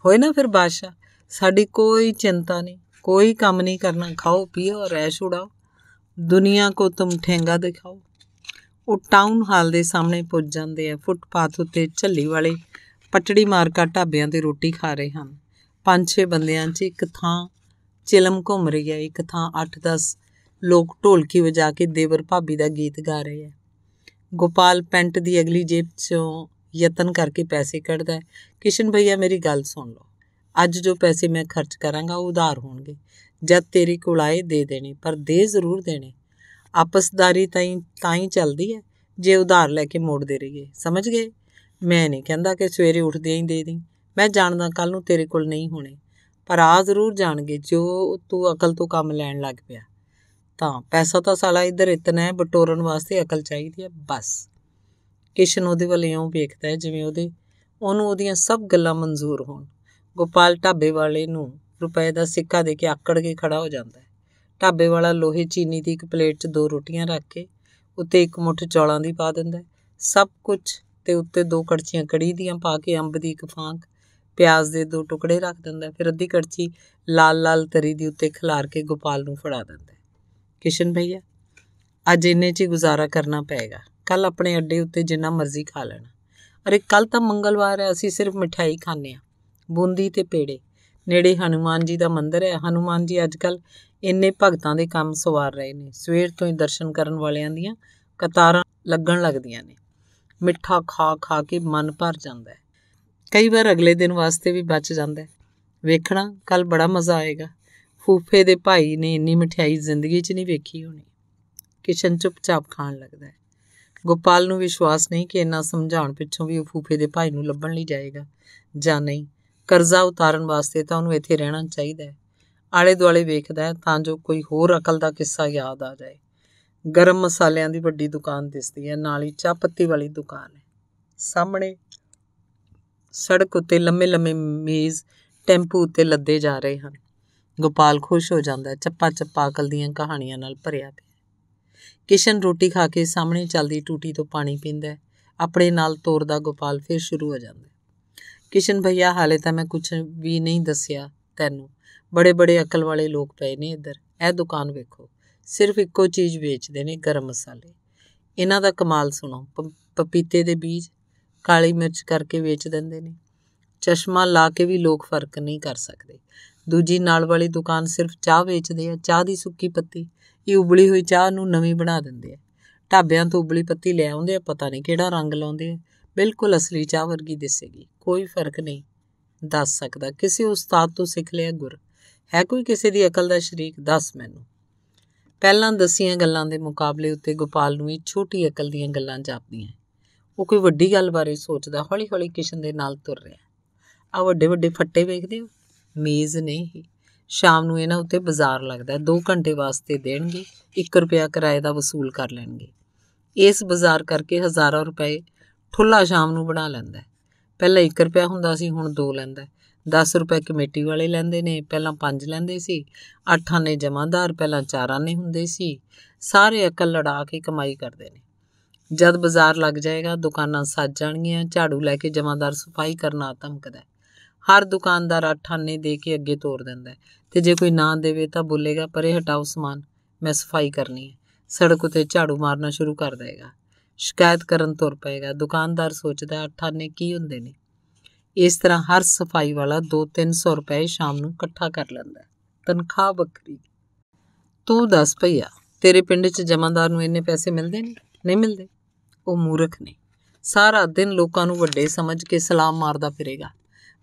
Speaker 1: ਹੋਏ ਨਾ ਫਿਰ ਬਾਦਸ਼ਾਹ ਸਾਡੀ ਕੋਈ ਚਿੰਤਾ ਨਹੀਂ ਕੋਈ ਕੰਮ ਨਹੀਂ ਕਰਨਾ ਖਾਓ ਪੀਓ ਰੈਸ਼ ਉਡਾਓ ਦੁਨੀਆ ਕੋ ਤੁਮ ਠੇਂਗਾ ਦਿਖਾਓ ਉਹ ਟਾਊਨ ਹਾਲ ਦੇ ਸਾਹਮਣੇ ਪੁੱਜ ਜਾਂਦੇ ਆ ਫੁੱਟਪਾਥ ਉੱਤੇ ਝੱਲੀ ਵਾਲੇ ਪਟੜੀ ਮਾਰਕਾ ਢਾਬਿਆਂ ਤੇ ਰੋਟੀ ਖਾ ਰਹੇ ਹਨ ਪੰਜ ਛੇ ਬੰਦਿਆਂ 'ਚ ਇੱਕ ਥਾਂ ਚਿਲਮ ਘੁੰਮ ਰਹੀ ਹੈ ਇੱਕ ਥਾਂ 8-10 ਲੋਕ ਢੋਲਕੀ ਵਜਾ ਕੇ ਦੇਵਰ ਭਾਬੀ ਦਾ ਗੀਤ ਗਾ ਰਹੇ ਆ ਗੋਪਾਲ ਪੈਂਟ ਦੀ ਅਗਲੀ ਜੇਬ 'ਚੋਂ ਯਤਨ ਕਰਕੇ ਪੈਸੇ ਕੱਢਦਾ ਹੈ ਕਿਸ਼ਨ ਭਈਆ ਮੇਰੀ ਗੱਲ ਸੁਣ ਲਓ ਅੱਜ ਜੋ ਪੈਸੇ ਮੈਂ ਖਰਚ ਕਰਾਂਗਾ ਉਹ ਉਧਾਰ ਹੋਣਗੇ ਜਦ ਤੇਰੇ ਕੋਲ ਆਏ ਦੇ ਦੇਣੇ ਪਰ ਦੇ ਜ਼ਰੂਰ ਦੇਣੇ ਆਪਸਦਾਰੀ ਤਾਂ ਹੀ ਤਾਂ ਹੀ ਚੱਲਦੀ ਹੈ ਜੇ ਉਧਾਰ ਲੈ ਕੇ ਮੋੜਦੇ ਰਹੀਏ ਸਮਝ ਗਏ ਮੈਂ ਨਹੀਂ ਕਹਿੰਦਾ ਕਿ ਸਵੇਰੇ ਉੱਠਦੇ ਹੀ ਦੇ ਦੇ ਮੈਂ ਜਾਣਦਾ ਕੱਲ ਨੂੰ ਤੇਰੇ ਕੋਲ ਨਹੀਂ ਹੋਣੇ ਪਰ ਆ ਜ਼ਰੂਰ ਜਾਣਗੇ ਜੋ ਤੂੰ ਅਕਲ ਤੋਂ ਕੰਮ ਲੈਣ ਲੱਗ ਪਿਆ ਤਾਂ ਪੈਸਾ ਤਾਂ ਸਾਲਾ ਇੱਧਰ ਇਤਨਾ ਹੈ ਬਟੋਰਨ ਵਾਸਤੇ ਅਕਲ ਚਾਹੀਦੀ ਹੈ ਬਸ ਕਿਸ਼ਨ ਉਹਦੇ ਵੱਲ ਇਉਂ ਵੇਖਦਾ ਹੈ ਜਿਵੇਂ ਉਹਦੇ ਉਹਨੂੰ ਉਹਦੀਆਂ ਸਭ ਗੱਲਾਂ ਮਨਜ਼ੂਰ ਹੋਣ ਗੋਪਾਲ ਢਾਬੇ ਵਾਲੇ ਨੂੰ ਰੁਪਏ ਦਾ ਸਿੱਕਾ ਦੇ ਕੇ ਆਕੜ ਕੇ ਖੜਾ ਹੋ ਜਾਂਦਾ ਹੈ ਢਾਬੇ ਵਾਲਾ ਲੋਹੇ ਚੀਨੀ ਦੀ ਇੱਕ ਪਲੇਟ 'ਚ ਦੋ ਰੋਟੀਆਂ ਰੱਖ ਕੇ ਉੱਤੇ ਇੱਕ ਮੁੱਠ ਚੌਲਾਂ ਦੀ ਪਾ ਦਿੰਦਾ ਸਭ ਕੁਝ ਤੇ ਉੱਤੇ ਦੋ ਕੜਚੀਆਂ ਕੜੀ ਦੀਆਂ ਪਾ ਕੇ ਅੰਬ ਦੀ ਇੱਕ ਫਾਂਕ ਪਿਆਜ਼ ਦੇ ਦੋ ਟੁਕੜੇ ਰੱਖ ਦਿੰਦਾ ਫਿਰ ਅੱਧੀ ਕੜਚੀ ਲਾਲ-ਲਾਲ ਤਰੀ ਦੀ ਉੱਤੇ ਖਿਲਾਰ ਕੇ ਗੋਪਾਲ ਨੂੰ ਫੜਾ ਦਿੰਦਾ ਕਿਸ਼ਨ ਭਈਆ ਅੱਜ ਇੰਨੇ 'ਚ ਹੀ ਗੁਜ਼ਾਰਾ ਕਰਨਾ ਪਏਗਾ ਕੱਲ ਆਪਣੇ ਅੱਡੇ ਉੱਤੇ ਜਿੰਨਾ ਮਰਜ਼ੀ ਖਾ ਲੈਣਾ ਅਰੇ ਕੱਲ ਤਾਂ ਮੰਗਲਵਾਰ ਹੈ ਅਸੀਂ ਸਿਰਫ ਮਠਾਈ ਖਾਣੇ ਆ ਬੂੰਦੀ ਤੇ ਪੇੜੇ ਨੇੜੇ ਹਨੂਮਾਨ ਜੀ ਦਾ ਮੰਦਿਰ ਹੈ ਹਨੂਮਾਨ ਜੀ ਅੱਜਕੱਲ ਇੰਨੇ ਭਗਤਾਂ ਦੇ ਕੰਮ ਸਵਾਰ ਰਹੇ ਨੇ ਸਵੇਰ ਤੋਂ ਹੀ ਦਰਸ਼ਨ ਕਰਨ ਵਾਲਿਆਂ ਦੀਆਂ ਕਤਾਰਾਂ ਲੱਗਣ ਲੱਗਦੀਆਂ ਨੇ ਮਿੱਠਾ ਖਾ ਖਾ ਕੇ ਮਨ ਭਰ ਜਾਂਦਾ ਹੈ ਕਈ ਵਾਰ ਅਗਲੇ ਦਿਨ ਵਾਸਤੇ ਵੀ ਬਚ ਜਾਂਦਾ ਹੈ ਵੇਖਣਾ ਕੱਲ ਬੜਾ ਮਜ਼ਾ ਆਏਗਾ ਫੂਫੇ ਦੇ ਭਾਈ ਨੇ ਇੰਨੀ ਮਠਿਆਈ ਜ਼ਿੰਦਗੀ 'ਚ ਨਹੀਂ ਵੇਖੀ ਹੋਣੀ ਕਿਸ਼ਨ ਚੁੱਪਚਾਪ ਖਾਣ ਲੱਗਦਾ ਹੈ ਗੋਪਾਲ ਨੂੰ ਵਿਸ਼ਵਾਸ ਨਹੀਂ ਕਿ ਇੰਨਾ ਸਮਝਾਉਣ ਪਿੱਛੋਂ ਵੀ ਉਹ ਫੂਫੇ ਦੇ ਭਾਈ ਨੂੰ ਲੱਭਣ ਲਈ ਜਾਏਗਾ ਜਾਂ ਨਹੀਂ ਕਰਜ਼ਾ ਉਤਾਰਨ ਵਾਸਤੇ ਤਾਂ ਉਹਨੂੰ ਇੱਥੇ ਰਹਿਣਾ ਚਾਹੀਦਾ ਹੈ ਆਲੇ ਦੁਆਲੇ ਵੇਖਦਾ ਤਾਂ ਜੋ ਕੋਈ ਹੋਰ ਅਕਲ ਦਾ ਕਿੱਸਾ ਯਾਦ ਆ ਜਾਏ ਗਰਮ ਮਸਾਲਿਆਂ ਦੀ ਵੱਡੀ ਦੁਕਾਨ ਦਿਸਦੀ ਹੈ ਨਾਲ ਹੀ ਚਾਹ ਪੱਤੀ ਵਾਲੀ ਦੁਕਾਨ ਹੈ ਸਾਹਮਣੇ ਸੜਕ ਉੱਤੇ ਲੰਮੇ ਲੰਮੇ ਮੇਜ਼ ਟੈਂਪੂ ਉੱਤੇ ਲੱਦੇ ਜਾ ਰਹੇ ਹਨ ਗੋਪਾਲ ਖੁਸ਼ ਹੋ ਜਾਂਦਾ ਹੈ ਚੱਪਾ ਚੱਪਾ ਅਕਲ ਦੀਆਂ ਕਹਾਣੀਆਂ ਨਾਲ ਭਰਿਆ ਪਿਆ ਕਿਸ਼ਨ ਰੋਟੀ ਖਾ ਕੇ ਸਾਹਮਣੇ ਚੱਲਦੀ ਟੂਟੀ ਤੋਂ ਪਾਣੀ ਪੀਂਦਾ ਹੈ ਆਪਣੇ ਨਾਲ ਤੋਰਦਾ ਗੋਪਾਲ ਫਿਰ ਸ਼ੁਰੂ ਹੋ ਜਾਂਦਾ ਕਿਸ਼ਨ ਭਈਆ ਹਾਲੇ ਤਾਂ ਮੈਂ ਕੁਝ ਵੀ ਨਹੀਂ ਦੱਸਿਆ ਤੈਨੂੰ ਬੜੇ-ਬੜੇ ਅਕਲ ਵਾਲੇ ਲੋਕ ਪਏ ਨੇ ਇੱਧਰ ਇਹ ਦੁਕਾਨ ਵੇਖੋ ਸਿਰਫ ਇੱਕੋ ਚੀਜ਼ ਵੇਚਦੇ ਨੇ ਗਰਮ ਮਸਾਲੇ ਇਹਨਾਂ ਦਾ ਕਮਾਲ ਸੁਣੋ ਪਪੀਤੇ ਦੇ ਬੀਜ ਕਾਲੀ ਮਿਰਚ ਕਰਕੇ ਵੇਚ ਦਿੰਦੇ ਨੇ ਚਸ਼ਮਾ ਲਾ ਕੇ ਵੀ ਲੋਕ ਫਰਕ ਨਹੀਂ ਕਰ ਸਕਦੇ ਦੂਜੀ ਨਾਲ ਵਾਲੀ ਦੁਕਾਨ ਸਿਰਫ ਚਾਹ ਵੇਚਦੇ ਆ ਚਾਹ ਦੀ ਸੁੱਕੀ ਪੱਤੀ ਇਹ ਉਬਲੀ ਹੋਈ ਚਾਹ ਨੂੰ ਨਵੀਂ ਬਣਾ ਦਿੰਦੇ ਆ ਢਾਬਿਆਂ ਤੋਂ ਉਬਲੀ ਪੱਤੀ ਲੈ ਆਉਂਦੇ ਆ ਪਤਾ ਨਹੀਂ ਕਿਹੜਾ ਰੰਗ ਲਾਉਂਦੇ ਆ ਬਿਲਕੁਲ ਅਸਲੀ ਚਾਹ ਵਰਗੀ ਦਿਸੇਗੀ ਕੋਈ ਫਰਕ ਨਹੀਂ ਦੱਸ ਸਕਦਾ ਕਿਸੇ ਉਸਤਾਦ ਤੋਂ ਸਿੱਖ ਲਿਆ ਗੁਰ ਹੈ ਕੋਈ ਕਿਸੇ ਦੀ ਅਕਲ ਦਾ ਸ਼ਰੀਕ ਦੱਸ ਮੈਨੂੰ ਪਹਿਲਾਂ ਦਸੀਆਂ ਗੱਲਾਂ ਦੇ ਮੁਕਾਬਲੇ ਉੱਤੇ ਗੋਪਾਲ ਨੂੰ ਇਹ ਛੋਟੀ ਅਕਲ ਦੀਆਂ ਗੱਲਾਂ ਜਾਪਦੀਆਂ ਉਹ ਕੋਈ ਵੱਡੀ ਗੱਲ ਬਾਰੇ ਸੋਚਦਾ ਹੌਲੀ-ਹੌਲੀ ਕਿਸ਼ਨ ਦੇ ਨਾਲ ਤੁਰ ਰਿਹਾ ਆ ਵੱਡੇ-ਵੱਡੇ ਫੱਟੇ ਵੇਖਦੇ ਹੋ ਮੇਜ਼ ਨਹੀਂ ਸ਼ਾਮ ਨੂੰ ਇਹਨਾਂ ਉੱਤੇ ਬਾਜ਼ਾਰ ਲੱਗਦਾ 2 ਘੰਟੇ ਵਾਸਤੇ ਦੇਣਗੇ 1 ਰੁਪਿਆ ਕਿਰਾਏ ਦਾ ਵਸੂਲ ਕਰ ਲੈਣਗੇ ਇਸ ਬਾਜ਼ਾਰ ਕਰਕੇ ਹਜ਼ਾਰਾਂ ਰੁਪਏ ਠੁੱਲਾ ਸ਼ਾਮ ਨੂੰ ਬਣਾ ਲੈਂਦਾ ਪਹਿਲਾਂ 1 ਰੁਪਿਆ ਹੁੰਦਾ ਸੀ ਹੁਣ 2 ਲੈਂਦਾ 10 ਰੁਪਏ ਕਮੇਟੀ ਵਾਲੇ ਲੈਂਦੇ ਨੇ ਪਹਿਲਾਂ 5 ਲੈਂਦੇ ਸੀ 8 ਨੇ ਜਮਾਦਾਰ ਪਹਿਲਾਂ 4 ਆਨੇ ਹੁੰਦੇ ਸੀ ਸਾਰੇ ਅਕਲ ਲੜਾ ਕੇ ਕਮਾਈ ਕਰਦੇ ਨੇ ਜਦ ਬਾਜ਼ਾਰ ਲੱਗ ਜਾਏਗਾ ਦੁਕਾਨਾਂ ਸੱਜ ਜਾਣਗੀਆਂ ਝਾੜੂ ਲੈ ਕੇ ਜਮਾਦਾਰ ਸਫਾਈ ਕਰਨਾ ਤਮਕਦਾ ਹਰ ਦੁਕਾਨਦਾਰ 8 ਆਨੇ ਦੇ ਕੇ ਅੱਗੇ ਤੋਰ ਦਿੰਦਾ ਤੇ ਜੇ ਕੋਈ ਨਾ ਦੇਵੇ ਤਾਂ ਬੋਲੇਗਾ ਪਰੇ ਹਟਾਓ ਸਮਾਨ ਮੈਂ ਸਫਾਈ ਕਰਨੀ ਹੈ ਸੜਕ ਉਤੇ ਝਾੜੂ ਮਾਰਨਾ ਸ਼ੁਰੂ ਕਰ ਦੇਗਾ ਸ਼ਿਕਾਇਤ ਕਰਨ ਤੁਰ ਪਏਗਾ ਦੁਕਾਨਦਾਰ ਸੋਚਦਾ 8 ਆਨੇ ਕੀ ਹੁੰਦੇ ਨੇ ਇਸ ਤਰ੍ਹਾਂ ਹਰ ਸਫਾਈ ਵਾਲਾ 2-300 ਰੁਪਏ ਸ਼ਾਮ ਨੂੰ ਇਕੱਠਾ ਕਰ ਲੈਂਦਾ ਤਨਖਾਹ ਵੱਖਰੀ ਤੂੰ ਦੱਸ ਭਈਆ ਤੇਰੇ ਪਿੰਡ 'ਚ ਜਮਾਦਾਰ ਨੂੰ ਇੰਨੇ ਪੈਸੇ ਮਿਲਦੇ ਨੇ ਨਹੀਂ ਮਿਲਦੇ ਉਹ ਮੂਰਖ ਨੇ ਸਾਰਾ ਦਿਨ ਲੋਕਾਂ ਨੂੰ ਵੱਡੇ ਸਮਝ ਕੇ ਸਲਾਮ ਮਾਰਦਾ ਫਿਰੇਗਾ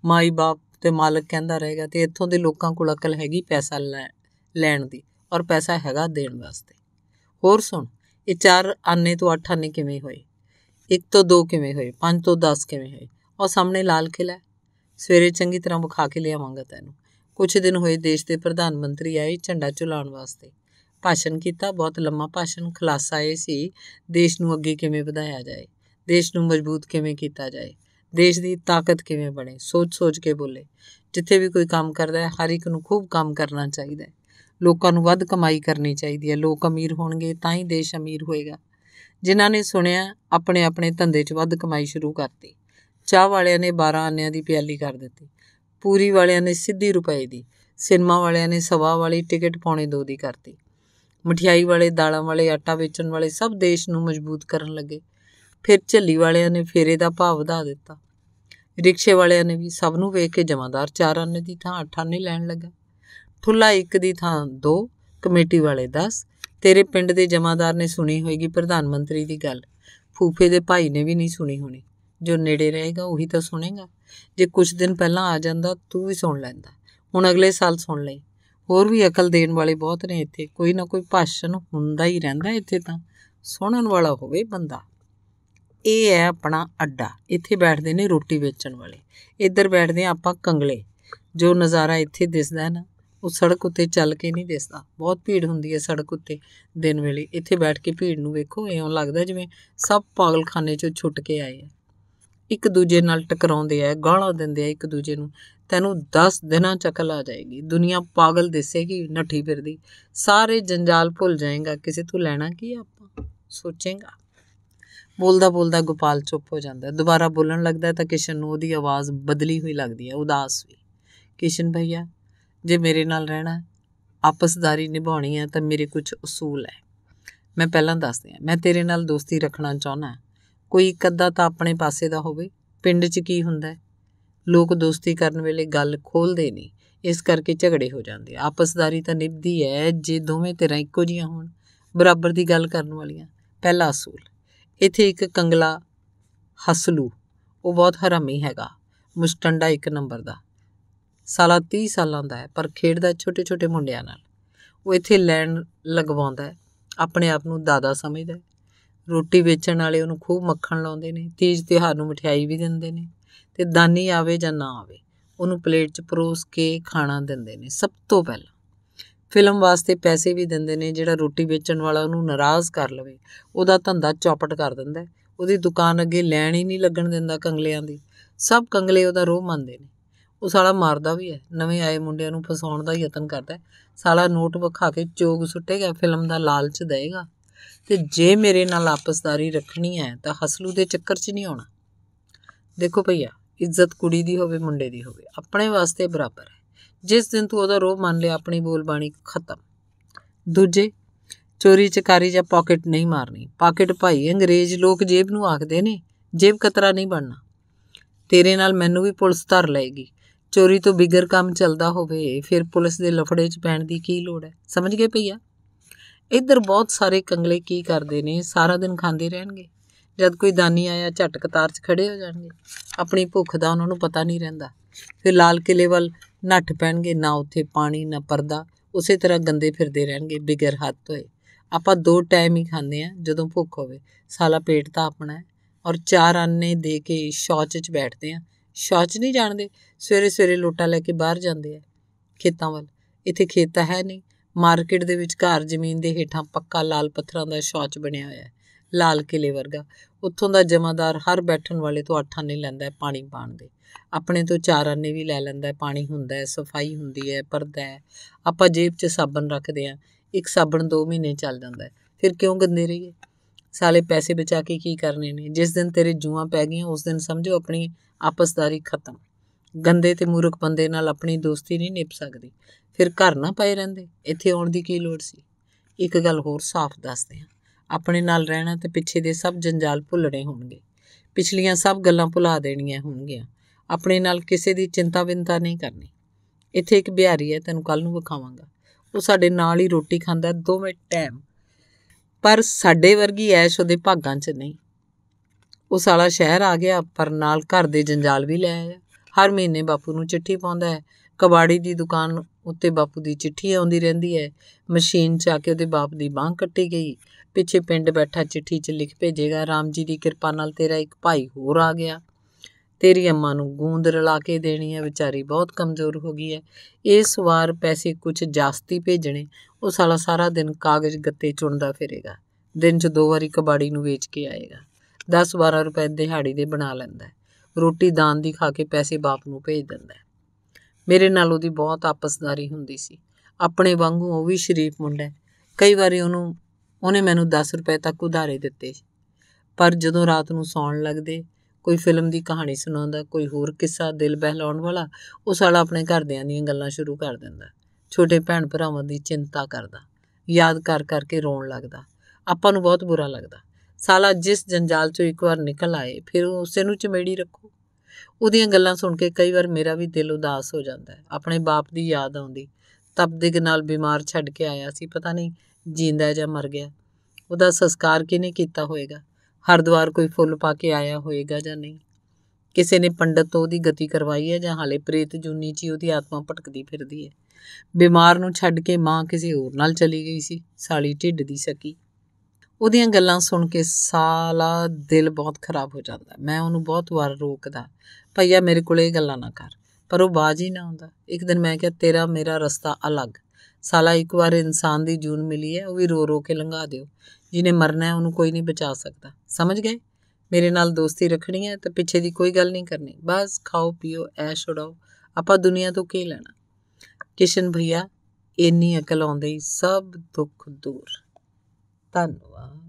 Speaker 1: ਮਾਈ ਬਾਪ ਤੇ ਮਾਲਕ ਕਹਿੰਦਾ ਰਹੇਗਾ ਤੇ ਇੱਥੋਂ ਦੇ ਲੋਕਾਂ ਕੋਲ ਅਕਲ ਹੈਗੀ ਪੈਸਾ ਲੈਣ ਦੀ ਔਰ ਪੈਸਾ ਹੈਗਾ ਦੇਣ ਵਾਸਤੇ ਹੋਰ ਸੁਣ ਇਹ ਚਾਰ ਆਨੇ ਤੋਂ 8 ਆਨੇ ਕਿਵੇਂ ਹੋਏ ਇੱਕ ਤੋਂ ਦੋ ਕਿਵੇਂ ਹੋਏ ਪੰਜ ਤੋਂ 10 ਕਿਵੇਂ ਹੋਏ ਉਹ ਸਾਹਮਣੇ ਲਾਲ ਕਿਲਾ ਸਵੇਰੇ ਚੰਗੀ ਤਰ੍ਹਾਂ ਵਿਖਾ ਕੇ ਲਿਆਵਾਂਗਾ ਤੈਨੂੰ ਕੁਝ ਦਿਨ ਹੋਏ ਦੇਸ਼ ਦੇ ਪ੍ਰਧਾਨ ਮੰਤਰੀ ਆਏ ਝੰਡਾ ਝੁਲਾਉਣ ਵਾਸਤੇ ਭਾਸ਼ਣ ਕੀਤਾ ਬਹੁਤ ਲੰਮਾ ਭਾਸ਼ਣ ਖਲਾਸਾ ਇਹ ਸੀ ਦੇਸ਼ ਨੂੰ ਅੱਗੇ ਕਿਵੇਂ ਵਧਾਇਆ ਜਾਏ ਦੇਸ਼ ਨੂੰ ਮਜ਼ਬੂਤ ਕਿਵੇਂ ਕੀਤਾ ਜਾਏ ਦੇਸ਼ ਦੀ ਤਾਕਤ ਕਿਵੇਂ ਬਣੇ ਸੋਚ-ਸੋਚ ਕੇ ਬੋਲੇ ਜਿੱਥੇ ਵੀ ਕੋਈ ਕੰਮ ਕਰਦਾ ਹੈ ਹਰ ਇੱਕ ਨੂੰ ਖੂਬ ਕੰਮ ਕਰਨਾ ਚਾਹੀਦਾ ਹੈ ਲੋਕਾਂ ਨੂੰ ਵੱਧ ਕਮਾਈ ਕਰਨੀ ਚਾਹੀਦੀ ਹੈ ਲੋਕ ਅਮੀਰ ਹੋਣਗੇ ਤਾਂ ਹੀ ਦੇਸ਼ ਅਮੀਰ ਹੋਏਗਾ ਜਿਨ੍ਹਾਂ ਨੇ ਸੁਣਿਆ ਆਪਣੇ ਆਪਣੇ ਧੰਦੇ 'ਚ ਵੱਧ ਕਮਾਈ ਸ਼ੁਰੂ ਕਰਤੀ ਚਾਹ ਵਾਲਿਆਂ ਨੇ 12 ਆਨਿਆਂ ਦੀ ਪਿਆਲੀ ਕਰ ਦਿੱਤੀ ਪੂਰੀ ਵਾਲਿਆਂ ਨੇ ਸਿੱਧੀ ਰੁਪਏ ਦੀ ਸਿਨੇਮਾ ਵਾਲਿਆਂ ਨੇ ਸਵਾ ਵਾਲੀ ਟਿਕਟ ਪਾਉਣੇ ਦੋ ਦੀ ਕਰਤੀ ਮਠਿਆਈ ਵਾਲੇ ਦਾਲਾਂ ਵਾਲੇ ਆਟਾ ਵੇਚਣ ਵਾਲੇ ਸਭ ਦੇਸ਼ ਨੂੰ ਮਜ਼ਬੂਤ ਕਰਨ ਲੱਗੇ ਫਿਰ ਝੱਲੀ ਵਾਲਿਆਂ ਨੇ ਫੇਰੇ ਦਾ ਭਾਅ ਵਧਾ ਦਿੱਤਾ ਰਿਕਸ਼ੇ ਵਾਲਿਆਂ ਨੇ ਵੀ ਸਭ ਨੂੰ ਵੇਖ ਕੇ ਜਮਾਦਾਰ ਚਾਰ ਆਨੇ ਦੀ ਥਾਂ ਅੱਠ ਆਨੇ ਲੈਣ ਲੱਗਾ ਠੁੱਲਾ ਇੱਕ ਦੀ ਥਾਂ ਦੋ ਕਮੇਟੀ ਵਾਲੇ 10 ਤੇਰੇ ਪਿੰਡ ਦੇ ਜਮਾਦਾਰ ਨੇ ਸੁਣੀ ਹੋਏਗੀ ਪ੍ਰਧਾਨ ਮੰਤਰੀ ਦੀ ਗੱਲ ਫੂਫੇ ਦੇ ਭਾਈ ਨੇ ਵੀ ਨਹੀਂ ਸੁਣੀ ਹੋਣੀ ਜੋ ਨੇੜੇ ਰਹੇਗਾ ਉਹੀ ਤਾਂ ਸੁਣੇਗਾ ਜੇ ਕੁਝ ਦਿਨ ਪਹਿਲਾਂ ਆ ਜਾਂਦਾ ਤੂੰ ਵੀ ਸੁਣ ਲੈਂਦਾ ਹੁਣ ਅਗਲੇ ਸਾਲ ਸੁਣ ਲਈ ਹੋਰ ਵੀ ਅਕਲ ਦੇਣ ਵਾਲੇ ਬਹੁਤ ਨੇ ਇੱਥੇ ਕੋਈ ਨਾ ਕੋਈ ਭਾਸ਼ਣ ਹੁੰਦਾ ਹੀ ਰਹਿੰਦਾ ਇੱਥੇ ਤਾਂ ਸੁਣਨ ਵਾਲਾ ਹੋਵੇ ਬੰਦਾ ਇਹ ਹੈ ਆਪਣਾ ਅੱਡਾ ਇੱਥੇ ਬੈਠਦੇ ਨੇ ਰੋਟੀ ਵੇਚਣ ਵਾਲੇ ਇੱਧਰ ਬੈਠਦੇ ਆ ਆਪਾਂ ਕੰਗਲੇ ਜੋ ਨਜ਼ਾਰਾ ਇੱਥੇ ਦਿਸਦਾ ਹੈ ਨਾ ਉਹ ਸੜਕ ਉੱਤੇ ਚੱਲ ਕੇ ਨਹੀਂ ਦਿਸਦਾ ਬਹੁਤ ਭੀੜ ਹੁੰਦੀ ਹੈ ਸੜਕ ਉੱਤੇ ਦਿਨ ਵੇਲੇ ਇੱਥੇ ਬੈਠ ਕੇ ਭੀੜ ਨੂੰ ਵੇਖੋ ਐਂ ਲੱਗਦਾ ਜਿਵੇਂ ਸਭ ਪਾਗਲਖਾਨੇ ਚੋਂ ਛੁੱਟ ਕੇ ਆਏ ਆ ਇੱਕ ਦੂਜੇ ਨਾਲ ਟਕਰਾਉਂਦੇ ਆ ਗਾਲਾਂ ਦਿੰਦੇ ਆ ਇੱਕ ਦੂਜੇ ਨੂੰ ਤੈਨੂੰ 10 ਦਿਨਾਂ ਚ ਅਕਲ ਆ ਜਾਏਗੀ ਦੁਨੀਆ ਪਾਗਲ ਦਿਸੇਗੀ ਨੱਠੀ ਫਿਰਦੀ ਸਾਰੇ ਜੰਜਾਲ ਭੁੱਲ ਜਾਏਗਾ ਕਿਸੇ ਤੋਂ ਲੈਣਾ ਕੀ ਆਪਾਂ ਸੋਚੇਗਾ ਬੋਲਦਾ ਬੋਲਦਾ ਗੋਪਾਲ ਚੁੱਪ ਹੋ ਜਾਂਦਾ ਦੁਬਾਰਾ ਬੋਲਣ ਲੱਗਦਾ ਤਾਂ ਕਿਸ਼ਨ ਨੂੰ ਉਹਦੀ ਆਵਾਜ਼ ਬਦਲੀ ਹੋਈ ਲੱਗਦੀ ਹੈ ਉਦਾਸ ਵੀ ਕਿਸ਼ਨ ਭਈਆ ਜੇ ਮੇਰੇ ਨਾਲ ਰਹਿਣਾ ਆਪਸਦਾਰੀ ਨਿਭਾਉਣੀ ਹੈ ਤਾਂ ਮੇਰੇ ਕੁਝ ਉਸੂਲ ਹੈ ਮੈਂ ਪਹਿਲਾਂ ਦੱਸ ਦਿਆਂ ਮੈਂ ਤੇਰੇ ਨਾਲ ਦੋਸਤੀ ਰੱਖਣਾ ਚਾਹੁੰਦਾ ਕੋਈ ਇੱਕ ਅੱਧਾ ਤਾਂ ਆਪਣੇ ਪਾਸੇ ਦਾ ਹੋਵੇ ਪਿੰਡ 'ਚ ਕੀ ਹੁੰਦਾ ਲੋਕ ਦੋਸਤੀ ਕਰਨ ਵੇਲੇ ਗੱਲ ਖੋਲਦੇ ਨਹੀਂ ਇਸ ਕਰਕੇ ਝਗੜੇ ਹੋ ਜਾਂਦੇ ਆਪਸਦਾਰੀ ਤਾਂ ਨਿਭਦੀ ਹੈ ਜੇ ਦੋਵੇਂ ਧਿਰਾਂ ਇੱਕੋ ਜੀਆਂ ਹੋਣ ਬਰਾਬਰ ਦੀ ਗੱਲ ਕਰਨ ਵਾਲੀਆਂ ਪਹਿਲਾ ਅਸੂਲ ਇੱਥੇ ਇੱਕ ਕੰਗਲਾ ਹਸਲੂ ਉਹ ਬਹੁਤ ਹਰਾਮੀ ਹੈਗਾ ਮੁਸਟੰਡਾ ਇੱਕ ਨੰਬਰ ਦਾ ਸਾਲਾ 30 ਸਾਲਾਂ ਦਾ ਹੈ ਪਰ ਖੇਡਦਾ ਛੋਟੇ-ਛੋਟੇ ਮੁੰਡਿਆਂ ਨਾਲ ਉਹ ਇੱਥੇ ਲੈਣ ਲਗਵਾਉਂਦਾ ਹੈ ਆਪਣੇ ਆਪ ਨੂੰ ਦਾਦਾ ਸਮਝਦਾ ਹੈ ਰੋਟੀ ਵੇਚਣ ਵਾਲੇ ਉਹਨੂੰ ਖੂਬ ਮੱਖਣ ਲਾਉਂਦੇ ਨੇ ਤੀਜ ਤਿਹਾਰ ਨੂੰ ਮਠਿਆਈ ਵੀ ਦਿੰਦੇ ਨੇ ਤੇ ਦਾਨੀ ਆਵੇ ਜਾਂ ਨਾ ਆਵੇ ਉਹਨੂੰ ਪਲੇਟ 'ਚ ਪਰੋਸ ਕੇ ਖਾਣਾ ਦਿੰਦੇ ਨੇ ਸਭ ਤੋਂ ਪਹਿਲਾਂ ਫਿਲਮ ਵਾਸਤੇ ਪੈਸੇ ਵੀ ਦਿੰਦੇ ਨੇ ਜਿਹੜਾ ਰੋਟੀ ਵੇਚਣ ਵਾਲਾ ਉਹਨੂੰ ਨਾਰਾਜ਼ ਕਰ ਲਵੇ ਉਹਦਾ ਧੰਦਾ ਚੌਪਟ ਕਰ ਦਿੰਦਾ ਉਹਦੀ ਦੁਕਾਨ ਅੱਗੇ ਲੈਣ ਹੀ ਨਹੀਂ ਲੱਗਣ ਦਿੰਦਾ ਕੰਗਲਿਆਂ ਦੀ ਸਭ ਕੰਗਲੇ ਉਹਦਾ ਰੋਹ ਮੰਨਦੇ ਨੇ ਉਹ ਸਾਲਾ ਮਾਰਦਾ ਵੀ ਹੈ ਨਵੇਂ ਆਏ ਮੁੰਡਿਆਂ ਨੂੰ ਫਸਾਉਣ ਦਾ ਯਤਨ ਕਰਦਾ ਸਾਲਾ ਨੋਟ ਵਿਖਾ ਕੇ ਚੋਗ ਸੁੱਟੇਗਾ ਫਿਲਮ ਦਾ ਲਾਲਚ ਦੇਗਾ ਤੇ ਜੇ ਮੇਰੇ ਨਾਲ ਆਪਸਦਾਰੀ ਰੱਖਣੀ ਹੈ ਤਾਂ ਹਸਲੂ ਦੇ ਚੱਕਰ 'ਚ ਨਹੀਂ ਆਉਣਾ ਦੇਖੋ ਭਈਆ ਇੱਜ਼ਤ ਕੁੜੀ ਦੀ ਹੋਵੇ ਮੁੰਡੇ ਦੀ ਹੋਵੇ ਆਪਣੇ ਵਾਸਤੇ ਬਰਾਬਰ ਹੈ ਜਿਸ ਦਿਨ ਤੂੰ ਉਹਦਾ ਰੋਹ ਮੰਨ ਲਿਆ ਆਪਣੀ ਬੋਲਬਾਣੀ ਖਤਮ ਦੂਜੇ ਚੋਰੀ ਚਕਾਰੀ ਜਾਂ ਪਾਕਟ ਨਹੀਂ ਮਾਰਨੀ ਪਾਕਟ ਭਾਈ ਅੰਗਰੇਜ਼ ਲੋਕ ਜੇਬ ਨੂੰ ਆਖਦੇ ਨੇ ਜੇਬ ਕਤਰਾ ਨਹੀਂ ਬਣਨਾ ਤੇਰੇ ਨਾਲ ਮੈਨੂੰ ਵੀ ਪੁਲਿਸ ਧਰ ਲਏਗੀ ਚੋਰੀ ਤੋਂ ਬਿਗਰ ਕੰਮ ਚੱਲਦਾ ਹੋਵੇ ਫਿਰ ਪੁਲਿਸ ਦੇ ਲਫੜੇ 'ਚ ਪੈਣ ਦੀ ਕੀ ਲੋੜ ਹੈ ਸਮਝ ਗਏ ਭਈਆ ਇੱਧਰ ਬਹੁਤ ਸਾਰੇ ਕੰਗਲੇ ਕੀ ਕਰਦੇ ਨੇ ਸਾਰਾ ਦਿਨ ਖਾਂਦੇ ਰਹਿਣਗੇ ਜਦ ਕੋਈ ਦਾਨੀ ਆਇਆ ਝਟ ਕਤਾਰ 'ਚ ਖੜੇ ਹੋ ਜਾਣਗੇ ਆਪਣੀ ਭੁੱਖ ਦਾ ਉਹਨਾਂ ਨੂੰ ਪਤਾ ਨਹੀਂ ਰਹਿੰਦਾ ਫਿਰ ਲਾਲ ਕਿਲੇ ਵੱਲ ਨੱਠ ਪੈਣਗੇ ਨਾ ਉੱਥੇ ਪਾਣੀ ਨਾ ਪਰਦਾ ਉਸੇ ਤਰ੍ਹਾਂ ਗੰਦੇ ਫਿਰਦੇ ਰਹਿਣਗੇ ਬਿਗਰ ਹੱਥ ਤੋਂ ਆਪਾਂ ਦੋ ਟਾਈਮ ਹੀ ਖਾਂਦੇ ਆ ਜਦੋਂ ਭੁੱਖ ਹੋਵੇ ਸਾਲਾ ਪੇਟ ਤਾਂ ਆਪਣਾ ਹੈ ਔਰ ਚਾਰ ਅੰਨੇ ਦੇ ਕੇ ਸ਼ੌਚ 'ਚ ਬੈਠਦੇ ਆ ਸ਼ੌਚ ਨਹੀਂ ਜਾਣਦੇ ਸਵੇਰੇ ਸਵੇਰੇ ਲੋਟਾ ਲੈ ਕੇ ਬਾਹਰ ਜਾਂਦੇ ਆ ਖੇਤਾਂ ਵੱਲ ਇੱਥੇ ਖੇਤ ਤਾਂ ਹੈ ਨਹੀਂ ਮਾਰਕੀਟ ਦੇ ਵਿੱਚ ਘਰ ਜ਼ਮੀਨ ਦੇ ਹੇਠਾਂ ਪੱਕਾ ਲਾਲ ਪੱਥਰਾਂ ਦਾ ਸ਼ੌਚ ਬਣਿਆ ਹੋਇਆ ਹੈ ਲਾਲ ਕਿਲੇ ਵਰਗਾ ਉੱਥੋਂ ਦਾ ਜਮਾਦਾਰ ਹਰ ਬੈਠਣ ਵਾਲੇ ਤੋਂ ਅੱਠ ਨੇ ਲੈਂਦਾ ਹੈ ਪਾਣੀ ਪਾਣ ਦੇ ਆਪਣੇ ਤੋਂ ਚਾਰਾਂ ਨੇ ਵੀ ਲੈ ਲੈਂਦਾ ਹੈ ਪਾਣੀ ਹੁੰਦਾ ਹੈ ਸਫਾਈ ਹੁੰਦੀ ਹੈ ਪਰਦਾ ਹੈ ਆਪਾਂ ਜੇਬ 'ਚ ਸਾਬਣ ਰੱਖਦੇ ਆ ਇੱਕ ਸਾਬਣ 2 ਮਹੀਨੇ ਚੱਲ ਜਾਂਦਾ ਹੈ ਫਿਰ ਕਿਉਂ ਗੰਦੇ ਰਹੀਏ ਸਾਲੇ ਪੈਸੇ ਬਚਾ ਕੇ ਕੀ ਕਰਨੇ ਨੇ ਜਿਸ ਦਿਨ ਤੇਰੇ ਜੂਆਂ ਪੈ ਗਈਆਂ ਉਸ ਦਿਨ ਸਮਝੋ ਆਪਣੀ ਆਪਸਦਾਰੀ ਖਤਮ ਗੰਦੇ ਤੇ ਮੂਰਖ ਬੰਦੇ ਨਾਲ ਆਪਣੀ ਦੋਸਤੀ ਨਹੀਂ ਨਿਭ ਸਕਦੀ ਫਿਰ ਘਰ ਨਾ ਪਏ ਰਹਿੰਦੇ ਇੱਥੇ ਆਉਣ ਦੀ ਕੀ ਲੋੜ ਸੀ ਇੱਕ ਗੱਲ ਹੋਰ ਸਾਫ਼ ਦੱਸਦੇ ਹਾਂ ਆਪਣੇ ਨਾਲ ਰਹਿਣਾ ਤੇ ਪਿੱਛੇ ਦੇ ਸਭ ਜੰਜਾਲ ਭੁੱਲਣੇ ਹੋਣਗੇ ਪਿਛਲੀਆਂ ਸਭ ਗੱਲਾਂ ਭੁਲਾ ਦੇਣੀਆਂ ਹੋਣਗੀਆਂ ਆਪਣੇ ਨਾਲ ਕਿਸੇ ਦੀ ਚਿੰਤਾ ਬਿੰਤਾ ਨਹੀਂ ਕਰਨੀ ਇੱਥੇ ਇੱਕ ਬਿਹਾਰੀ ਹੈ ਤੈਨੂੰ ਕੱਲ ਨੂੰ ਵਿਖਾਵਾਂਗਾ ਉਹ ਸਾਡੇ ਨਾਲ ਹੀ ਰੋਟੀ ਖਾਂਦਾ ਦੋਵੇਂ ਟਾਈਮ ਪਰ ਸਾਡੇ ਵਰਗੀ ਐਸ਼ ਉਹਦੇ ਭਾਗਾਂ 'ਚ ਨਹੀਂ ਉਹ ਸਾਲਾ ਸ਼ਹਿਰ ਆ ਗਿਆ ਪਰ ਨਾਲ ਘਰ ਦੇ ਜੰਜਾਲ ਵੀ ਲੈ ਆਇਆ ਹਰ ਮਹੀਨੇ ਬਾਪੂ ਨੂੰ ਚਿੱਠੀ ਪਾਉਂਦਾ ਹੈ ਕਬਾੜੀ ਦੀ ਦੁਕਾਨ ਉੱਤੇ ਬਾਪੂ ਦੀ ਚਿੱਠੀ ਆਉਂਦੀ ਰਹਿੰਦੀ ਹੈ ਮਸ਼ੀਨ 'ਚ ਆ ਕੇ ਉਹਦੇ ਬਾਪ ਦੀ ਬਾਹ ਕੱਟੀ ਗਈ ਪਿੱਛੇ ਪਿੰਡ ਬੈਠਾ ਚਿੱਠੀ 'ਚ ਲਿਖ ਭੇਜੇਗਾ ਰਾਮ ਜੀ ਦੀ ਕਿਰਪਾ ਨਾਲ ਤੇਰਾ ਇੱਕ ਭਾਈ ਹੋਰ ਆ ਗਿਆ ਤੇਰੀ ਅੰਮਾ ਨੂੰ ਗੂੰਦ ਰਲਾ ਕੇ ਦੇਣੀ ਹੈ ਵਿਚਾਰੀ ਬਹੁਤ ਕਮਜ਼ੋਰ ਹੋ ਗਈ ਹੈ ਇਸ ਵਾਰ ਪੈਸੇ ਕੁਝ ਜਾਸਤੀ ਭੇਜਣੇ ਉਹ ਸਾਲਾ ਸਾਰਾ ਦਿਨ ਕਾਗਜ਼ ਗੱਤੇ ਚੁਣਦਾ ਫਿਰੇਗਾ ਦਿਨ 'ਚ ਦੋ ਵਾਰੀ ਕਬਾੜੀ ਨੂੰ ਵੇਚ ਕੇ ਆਏਗਾ 10-12 ਰੁਪਏ ਦਿਹਾੜੀ ਦੇ ਬਣਾ ਲੈਂਦਾ ਰੋਟੀ ਦਾਨ ਦੀ ਖਾ ਕੇ ਪੈਸੇ ਬਾਪ ਨੂੰ ਭੇਜ ਦਿੰਦਾ ਮੇਰੇ ਨਾਲ ਉਹਦੀ ਬਹੁਤ ਆਪਸਦਾਰੀ ਹੁੰਦੀ ਸੀ ਆਪਣੇ ਵਾਂਗੂ ਉਹ ਵੀ ਸ਼ਰੀਫ ਮੁੰਡਾ ਹੈ ਕਈ ਵਾਰੀ ਉਹਨੂੰ ਉਹਨੇ ਮੈਨੂੰ 10 ਰੁਪਏ ਤੱਕ ਉਧਾਰੇ ਦਿੱਤੇ ਪਰ ਜਦੋਂ ਰਾਤ ਨੂੰ ਸੌਣ ਲੱਗਦੇ ਕੋਈ ਫਿਲਮ ਦੀ ਕਹਾਣੀ ਸੁਣਾਉਂਦਾ ਕੋਈ ਹੋਰ ਕਿੱਸਾ ਦਿਲ ਬਹਿਲਾਉਣ ਵਾਲਾ ਉਹ ਸਾਲਾ ਆਪਣੇ ਘਰਦਿਆਂ ਦੀਆਂ ਗੱਲਾਂ ਸ਼ੁਰੂ ਕਰ ਦਿੰਦਾ ਛੋਟੇ ਭੈਣ ਭਰਾਵਾਂ ਦੀ ਚਿੰਤਾ ਕਰਦਾ ਯਾਦ ਕਰ ਕਰਕੇ ਰੋਣ ਲੱਗਦਾ ਆਪਾਂ ਨੂੰ ਬਹੁਤ ਬੁਰਾ ਲੱਗਦਾ ਸਾਲਾ ਜਿਸ ਜੰਜਾਲ ਚੋਂ ਇੱਕ ਵਾਰ ਨਿਕਲ ਆਏ ਫਿਰ ਉਸੇ ਨੂੰ ਚਮੇੜੀ ਰੱਖੋ ਉਹਦੀਆਂ ਗੱਲਾਂ ਸੁਣ ਕੇ ਕਈ ਵਾਰ ਮੇਰਾ ਵੀ ਦਿਲ ਉਦਾਸ ਹੋ ਜਾਂਦਾ ਹੈ ਆਪਣੇ ਬਾਪ ਦੀ ਯਾਦ ਆਉਂਦੀ ਤਪਦਿਗ ਨਾਲ ਬਿਮਾਰ ਛੱਡ ਕੇ ਆਇਆ ਸੀ ਪਤਾ ਨਹੀਂ ਜਿੰਦਾ ਜਾਂ ਮਰ ਗਿਆ ਉਹਦਾ ਸੰਸਕਾਰ ਕਿਨੇ ਕੀਤਾ ਹੋਵੇਗਾ ਹਰਦੁਆਰ ਕੋਈ ਫੁੱਲ ਪਾ ਕੇ ਆਇਆ ਹੋਵੇਗਾ ਜਾਂ ਨਹੀਂ ਕਿਸੇ ਨੇ ਪੰਡਤ ਤੋਂ ਉਹਦੀ ਗਤੀ ਕਰਵਾਈ ਹੈ ਜਾਂ ਹਾਲੇ ਪ੍ਰੇਤ ਜੁਨੀ 'ਚ ਉਹਦੀ ਆਤਮਾ ਭਟਕਦੀ ਫਿਰਦੀ ਹੈ ਬਿਮਾਰ ਨੂੰ ਛੱਡ ਕੇ ਮਾਂ ਕਿਸੇ ਹੋਰ ਨਾਲ ਚਲੀ ਗਈ ਸੀ ਸਾਲੀ ਢਿੱਡ ਦੀ ਸਕੀ ਉਹਦੀਆਂ ਗੱਲਾਂ ਸੁਣ ਕੇ ਸਾਲਾ ਦਿਲ ਬਹੁਤ ਖਰਾਬ ਹੋ ਜਾਂਦਾ ਮੈਂ ਉਹਨੂੰ ਬਹੁਤ ਵਾਰ ਰੋਕਦਾ ਭਈਆ ਮੇਰੇ ਕੋਲੇ ਇਹ ਗੱਲਾਂ ਨਾ ਕਰ ਪਰ ਉਹ ਬਾਜ ਹੀ ਨਾ ਆਉਂਦਾ ਇੱਕ ਦਿਨ ਮੈਂ ਕਿਹਾ ਤੇਰਾ ਮੇਰਾ ਰਸਤਾ ਅਲੱਗ ਸਾਲਾ ਇੱਕ ਵਾਰ ਇਨਸਾਨ ਦੀ ਜੂਨ ਮਿਲੀ ਹੈ ਉਹ ਵੀ ਰੋ ਰੋ ਕੇ ਲੰਘਾ ਦਿਓ ਜਿਹਨੇ ਮਰਨਾ ਹੈ ਉਹਨੂੰ ਕੋਈ ਨਹੀਂ ਬਚਾ ਸਕਦਾ ਸਮਝ ਗਏ ਮੇਰੇ ਨਾਲ ਦੋਸਤੀ ਰੱਖਣੀ ਹੈ ਤਾਂ ਪਿੱਛੇ ਦੀ ਕੋਈ ਗੱਲ ਨਹੀਂ ਕਰਨੀ ਬਸ ਖਾਓ ਪੀਓ ਐਸ਼ ਉਡਾਓ ਆਪਾਂ ਦੁਨੀਆ ਤੋਂ ਕੀ ਲੈਣਾ ਕਿਸ਼ਨ ਭਈਆ ਇੰਨੀ ਅਕਲ ਆਉਂਦੀ ਸਭ ਦੁੱਖ ਦੂਰ 但